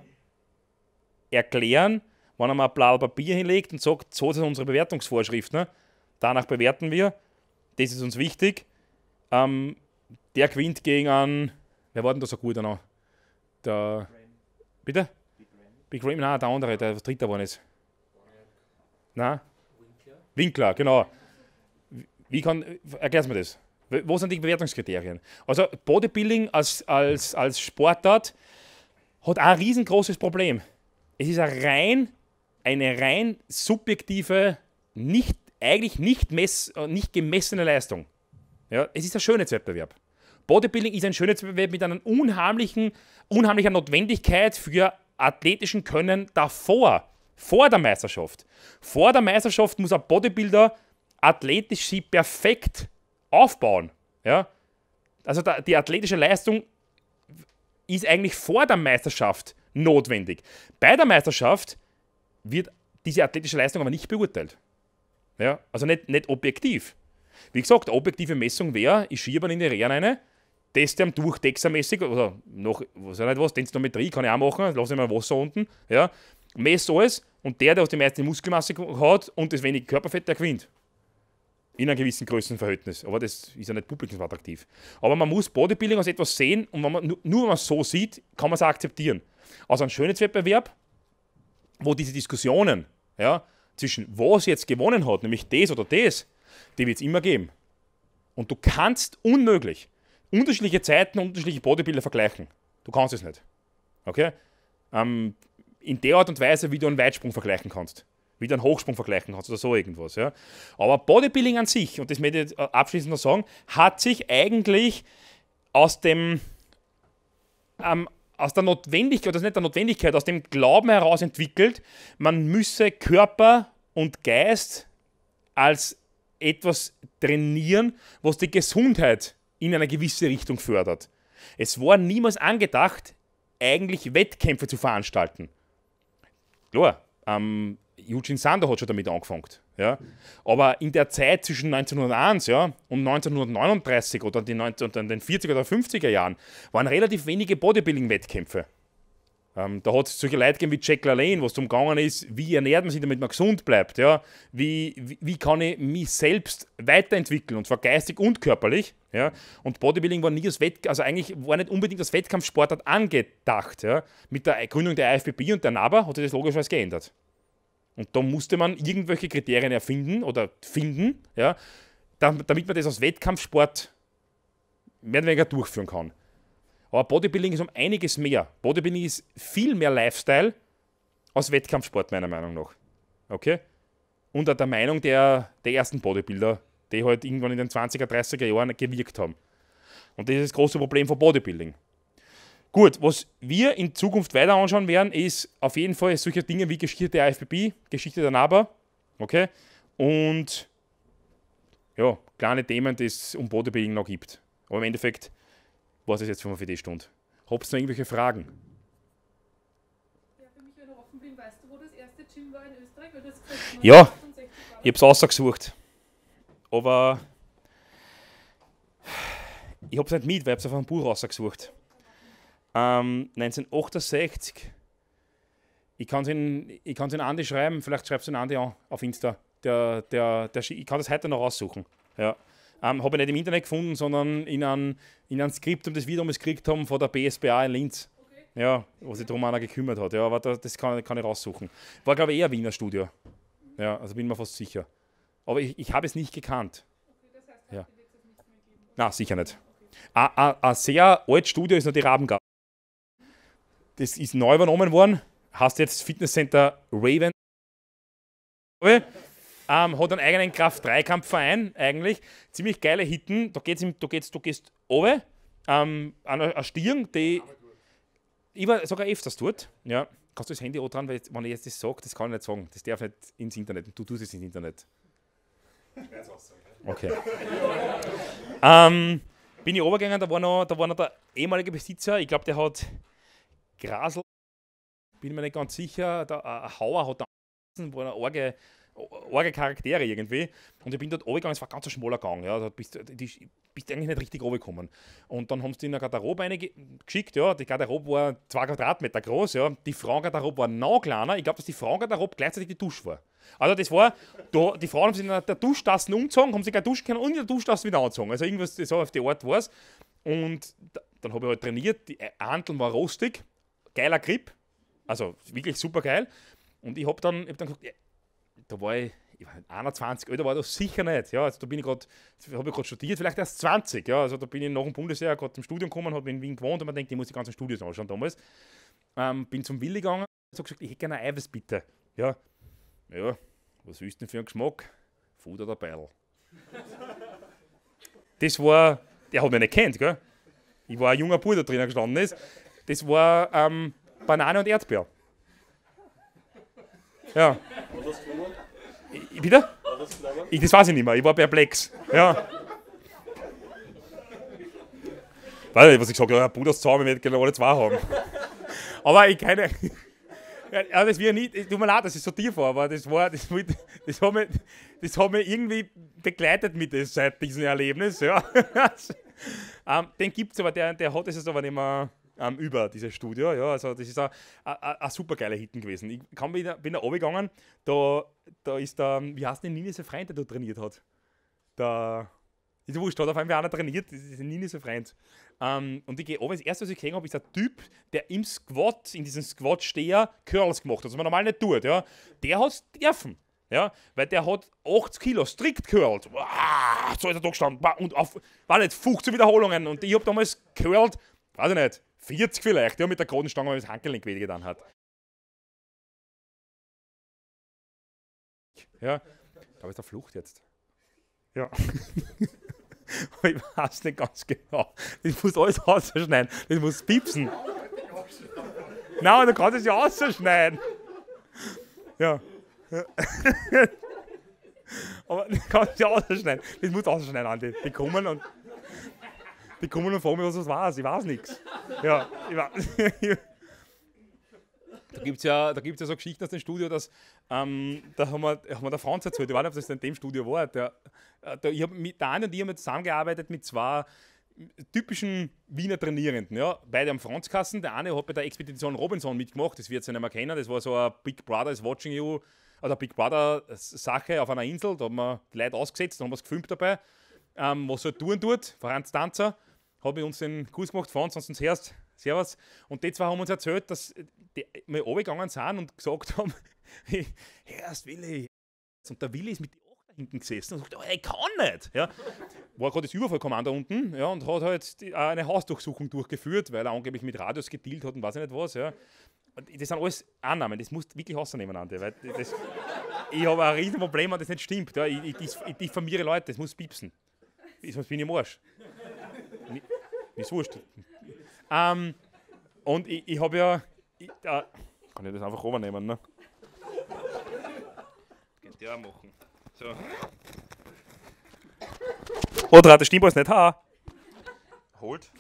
erklären, wenn er mal ein blaues Papier hinlegt und sagt, so sind unsere Bewertungsvorschriften, ne? danach bewerten wir, das ist uns wichtig. Ähm, der gewinnt gegen einen, wer war denn da so gut noch? Der, bitte? Big Ram, nein, der andere, der dritte war es. Nein? Winkler, genau. Wie kann, erklärst mir das? Wo sind die Bewertungskriterien? Also Bodybuilding als, als, als Sportart hat auch ein riesengroßes Problem. Es ist eine rein, eine rein subjektive, nicht, eigentlich nicht, mess, nicht gemessene Leistung. Ja, es ist ein Schönheitswettbewerb. Bodybuilding ist ein Schönheitswettbewerb mit einer unheimlichen, unheimlicher Notwendigkeit für athletischen Können davor, vor der Meisterschaft. Vor der Meisterschaft muss ein Bodybuilder athletisch sie perfekt aufbauen. Ja? Also da, die athletische Leistung ist eigentlich vor der Meisterschaft notwendig. Bei der Meisterschaft wird diese athletische Leistung aber nicht beurteilt. Ja? Also nicht, nicht objektiv. Wie gesagt, objektive Messung wäre, ich schiebe in die Rehren eine, teste am durch dexermäßig, oder noch, was nicht was, Densitometrie kann ich auch machen, lasse ich mal Wasser unten, ja, messe alles und der, der die meiste Muskelmasse hat und das wenig Körperfett, der gewinnt. In einem gewissen Größenverhältnis. Aber das ist ja nicht publikumsattraktiv. Aber man muss Bodybuilding als etwas sehen und wenn man, nur wenn man es so sieht, kann man es auch akzeptieren. Also ein Schönheitswettbewerb, wo diese Diskussionen ja, zwischen was jetzt gewonnen hat, nämlich das oder das, die wird es immer geben. Und du kannst unmöglich unterschiedliche Zeiten, unterschiedliche Bodybuilder vergleichen. Du kannst es nicht. Okay? Ähm, in der Art und Weise, wie du einen Weitsprung vergleichen kannst wieder einen Hochsprung vergleichen kannst oder so irgendwas. Ja. Aber Bodybuilding an sich, und das möchte ich äh, abschließend noch sagen, hat sich eigentlich aus dem ähm, aus der Notwendigkeit, oder nicht der Notwendigkeit, aus dem Glauben heraus entwickelt, man müsse Körper und Geist als etwas trainieren, was die Gesundheit in eine gewisse Richtung fördert. Es war niemals angedacht, eigentlich Wettkämpfe zu veranstalten. Klar, ähm, Eugene Sander hat schon damit angefangen. Ja? Aber in der Zeit zwischen 1901 ja, und 1939 oder den, 19, oder den 40er oder 50er Jahren waren relativ wenige Bodybuilding-Wettkämpfe. Ähm, da hat es solche Leute gegeben wie Jack LaLanne, es darum gegangen ist, wie ernährt man sich, damit man gesund bleibt. Ja? Wie, wie, wie, kann ich mich selbst weiterentwickeln, und zwar geistig und körperlich. Ja? Und Bodybuilding war nie das Wett also eigentlich war nicht unbedingt das Wettkampfsportart angedacht. Ja? Mit der Gründung der IFBB und der NABA hat sich das logischerweise geändert. Und da musste man irgendwelche Kriterien erfinden oder finden, ja, damit man das als Wettkampfsport mehr oder weniger durchführen kann. Aber Bodybuilding ist um einiges mehr. Bodybuilding ist viel mehr Lifestyle als Wettkampfsport, meiner Meinung nach. Okay? Und der Meinung der, der ersten Bodybuilder, die halt irgendwann in den 20er, 30er Jahren gewirkt haben. Und das ist das große Problem von Bodybuilding. Gut, was wir in Zukunft weiter anschauen werden, ist auf jeden Fall solche Dinge wie Geschichte der IFBB, Geschichte der NABA, okay? Und ja, kleine Themen, die es um Bodybuilding noch gibt. Aber im Endeffekt war es jetzt für die Stunde. Habt ihr noch irgendwelche Fragen? Ja, ich habe es rausgesucht. Aber ich habe es nicht mit, weil ich es auf einem Buch rausgesucht habe. Ähm, 1968. Ich kann es in, ich in Andi schreiben, vielleicht schreibst du ihn Andi an auf Insta. Der, der, der, ich kann das heute noch raussuchen. Ja. Ähm, habe ich nicht im Internet gefunden, sondern in einem ein Skript, um das wir damals gekriegt haben, von der BSBA in Linz. Okay. Ja, wo sich darum einer gekümmert hat. Ja, aber das, das kann, kann ich raussuchen. War, glaube ich, eher Wiener Studio. Ja, also bin ich mir fast sicher. Aber ich, ich habe es nicht gekannt. Okay, das heißt, ja. Na, sicher nicht. Okay. Ein sehr altes Studio ist noch die Rabengarten. Das ist neu übernommen worden, heißt jetzt Fitnesscenter Raven. Ähm, hat einen eigenen Kraft-3-Kampfverein eigentlich. Ziemlich geile Hitten. Da, geht's im, da, geht's, da gehst du oben ähm, an eine Stirn, die ich war sogar öfters dort. Ja. Kannst du das Handy auch dran, weil wenn ich jetzt das sage, das kann ich nicht sagen. Das darf nicht ins Internet. Du tust es ins Internet. Ich auch Okay. ähm, bin ich runtergegangen, da war noch, da war noch der ehemalige Besitzer, ich glaube, der hat Grasl, bin mir nicht ganz sicher, der äh, Hauer hat da wo er Orgel arge Charaktere irgendwie. Und ich bin dort runtergegangen, es war ganz ein schmaler Gang. Ja. Da also bist, äh, die, bist eigentlich nicht richtig runtergekommen. Und dann haben sie in eine Garderobe reingeschickt. Ja. Die Garderobe war zwei Quadratmeter groß. Ja. Die Frauengarderobe war noch kleiner. Ich glaube, dass die Frauengarderobe gleichzeitig die Dusche war. Also das war, da, die Frauen haben sich in der Duschtassen umgezogen, haben sich gleich duschen können und in der Duschtassen wieder angezogen. Also irgendwas so auf die Art war es. Und dann habe ich halt trainiert. Die äh, Anteln war rostig geiler Grip. Also wirklich super geil. Und ich habe dann, hab dann gesagt, ja, da war ich, ich war 21, oder war das sicher nicht. Ja, also da bin ich gerade, habe ich gerade studiert, vielleicht erst 20. Ja, also da bin ich nach dem Bundesjahr gerade zum Studium gekommen, habe in Wien gewohnt und man denkt, ich muss die ganzen Studien anschauen damals. Ähm, bin zum Willi gegangen und habe gesagt, ich hätte gerne ein Eiweiß bitte. Ja, ja, was willst du denn für einen Geschmack? Food oder Beil? das war, der hat mich nicht kennt, gell? Ich war ein junger Bruder drinnen gestanden ist. Das war ähm, Banane und Erdbeer. Ja. War das ich, Bitte? War das ich, das weiß ich nicht mehr. Ich war perplex. Ja. Weiß nicht, was ich gesagt habe. Ja, Buddhas Zaum, ich werde gerne alle zwei haben. Aber ich keine. Ja, das wäre nicht, tut mir leid, dass ich so tief aber das war, das, das hat mich, das irgendwie begleitet mit das, seit diesem Erlebnis, ja. (laughs) Ähm, den gibt es aber, der, der hat es jetzt aber nicht mehr, ähm, über dieses Studio. Ja, also das ist ein super geiler Hitten gewesen. Ich kann, bin, bin da runtergegangen, da, da ist der, wie heißt denn Nini Freund, der da trainiert hat? Der, ist wurscht, hat auf einmal einer trainiert, das ist Nini sein Freund. Ähm, und ich gehe runter, das erste, was ich gesehen habe, ist der Typ, der im Squat, in diesem Squat-Steher Curls gemacht hat, was man normal nicht tut. Ja. Der hat es dürfen. Ja, weil der hat 80 Kilo strikt curled. So ist er da gestanden. Und auf, war nicht, 15 Wiederholungen. Und ich habe damals curled, weiß ich nicht, 40 vielleicht, ja, mit der Grundstange, weil das Handgelenk weh getan hat. Ja, ich es ist der Flucht jetzt. Ja. (laughs) ich weiß nicht ganz genau. Das muss alles ausschneiden. Das muss piepsen. Nein, du kannst es ja ausschneiden. Ja. (laughs) Aber du kannst es ja ausschneiden. Das muss ausschneiden, Andi. Die kommen und. Die kommen und fragen mich, was das war. Ich weiß nichts. Ja, ich weiß. (laughs) Da gibt es ja, ja so Geschichten aus dem Studio, dass, ähm, da haben wir, haben wir der Franz erzählt, ich weiß nicht, ob das in dem Studio war. Der, äh, der, ich mit, der und ich haben zusammengearbeitet mit zwei typischen Wiener Trainierenden. Ja. Beide am Franzkassen. Der eine hat bei der Expedition Robinson mitgemacht, das wird sie nicht mehr kennen. Das war so ein Big Brother is watching you, also Big Brother Sache auf einer Insel. Da haben wir die Leute ausgesetzt, da haben wir es gefilmt dabei, ähm, was er halt tun tut, Franz Tanzer habe ich uns den Kurs gemacht, fahren, sonst uns herst, servus. Und die zwei haben uns erzählt, dass die mal runtergegangen sind und gesagt haben, (laughs) herst Willi. Und der Willi ist mit den Achter hinten gesessen und sagt, oh, ich kann nicht. Ja. War gerade das Überfallkommando unten ja, und hat halt die, äh, eine Hausdurchsuchung durchgeführt, weil er angeblich mit Radios gedealt hat und weiß ich nicht was. Ja. Und das sind alles Annahmen, das musst du wirklich rausnehmen, Andi, weil das, ich habe ein Riesenproblem, wenn das nicht stimmt. Ja. Ich, ich, ich diffamiere Leute, das muss piepsen. Sonst bin ich im Arsch. Ist wurscht. ähm, und ich, ich habe ja. Ich, äh, kann ich das einfach übernehmen, ne? Könnt ihr auch machen. So. Oder hat der Stimmbass nicht Ha! Holt.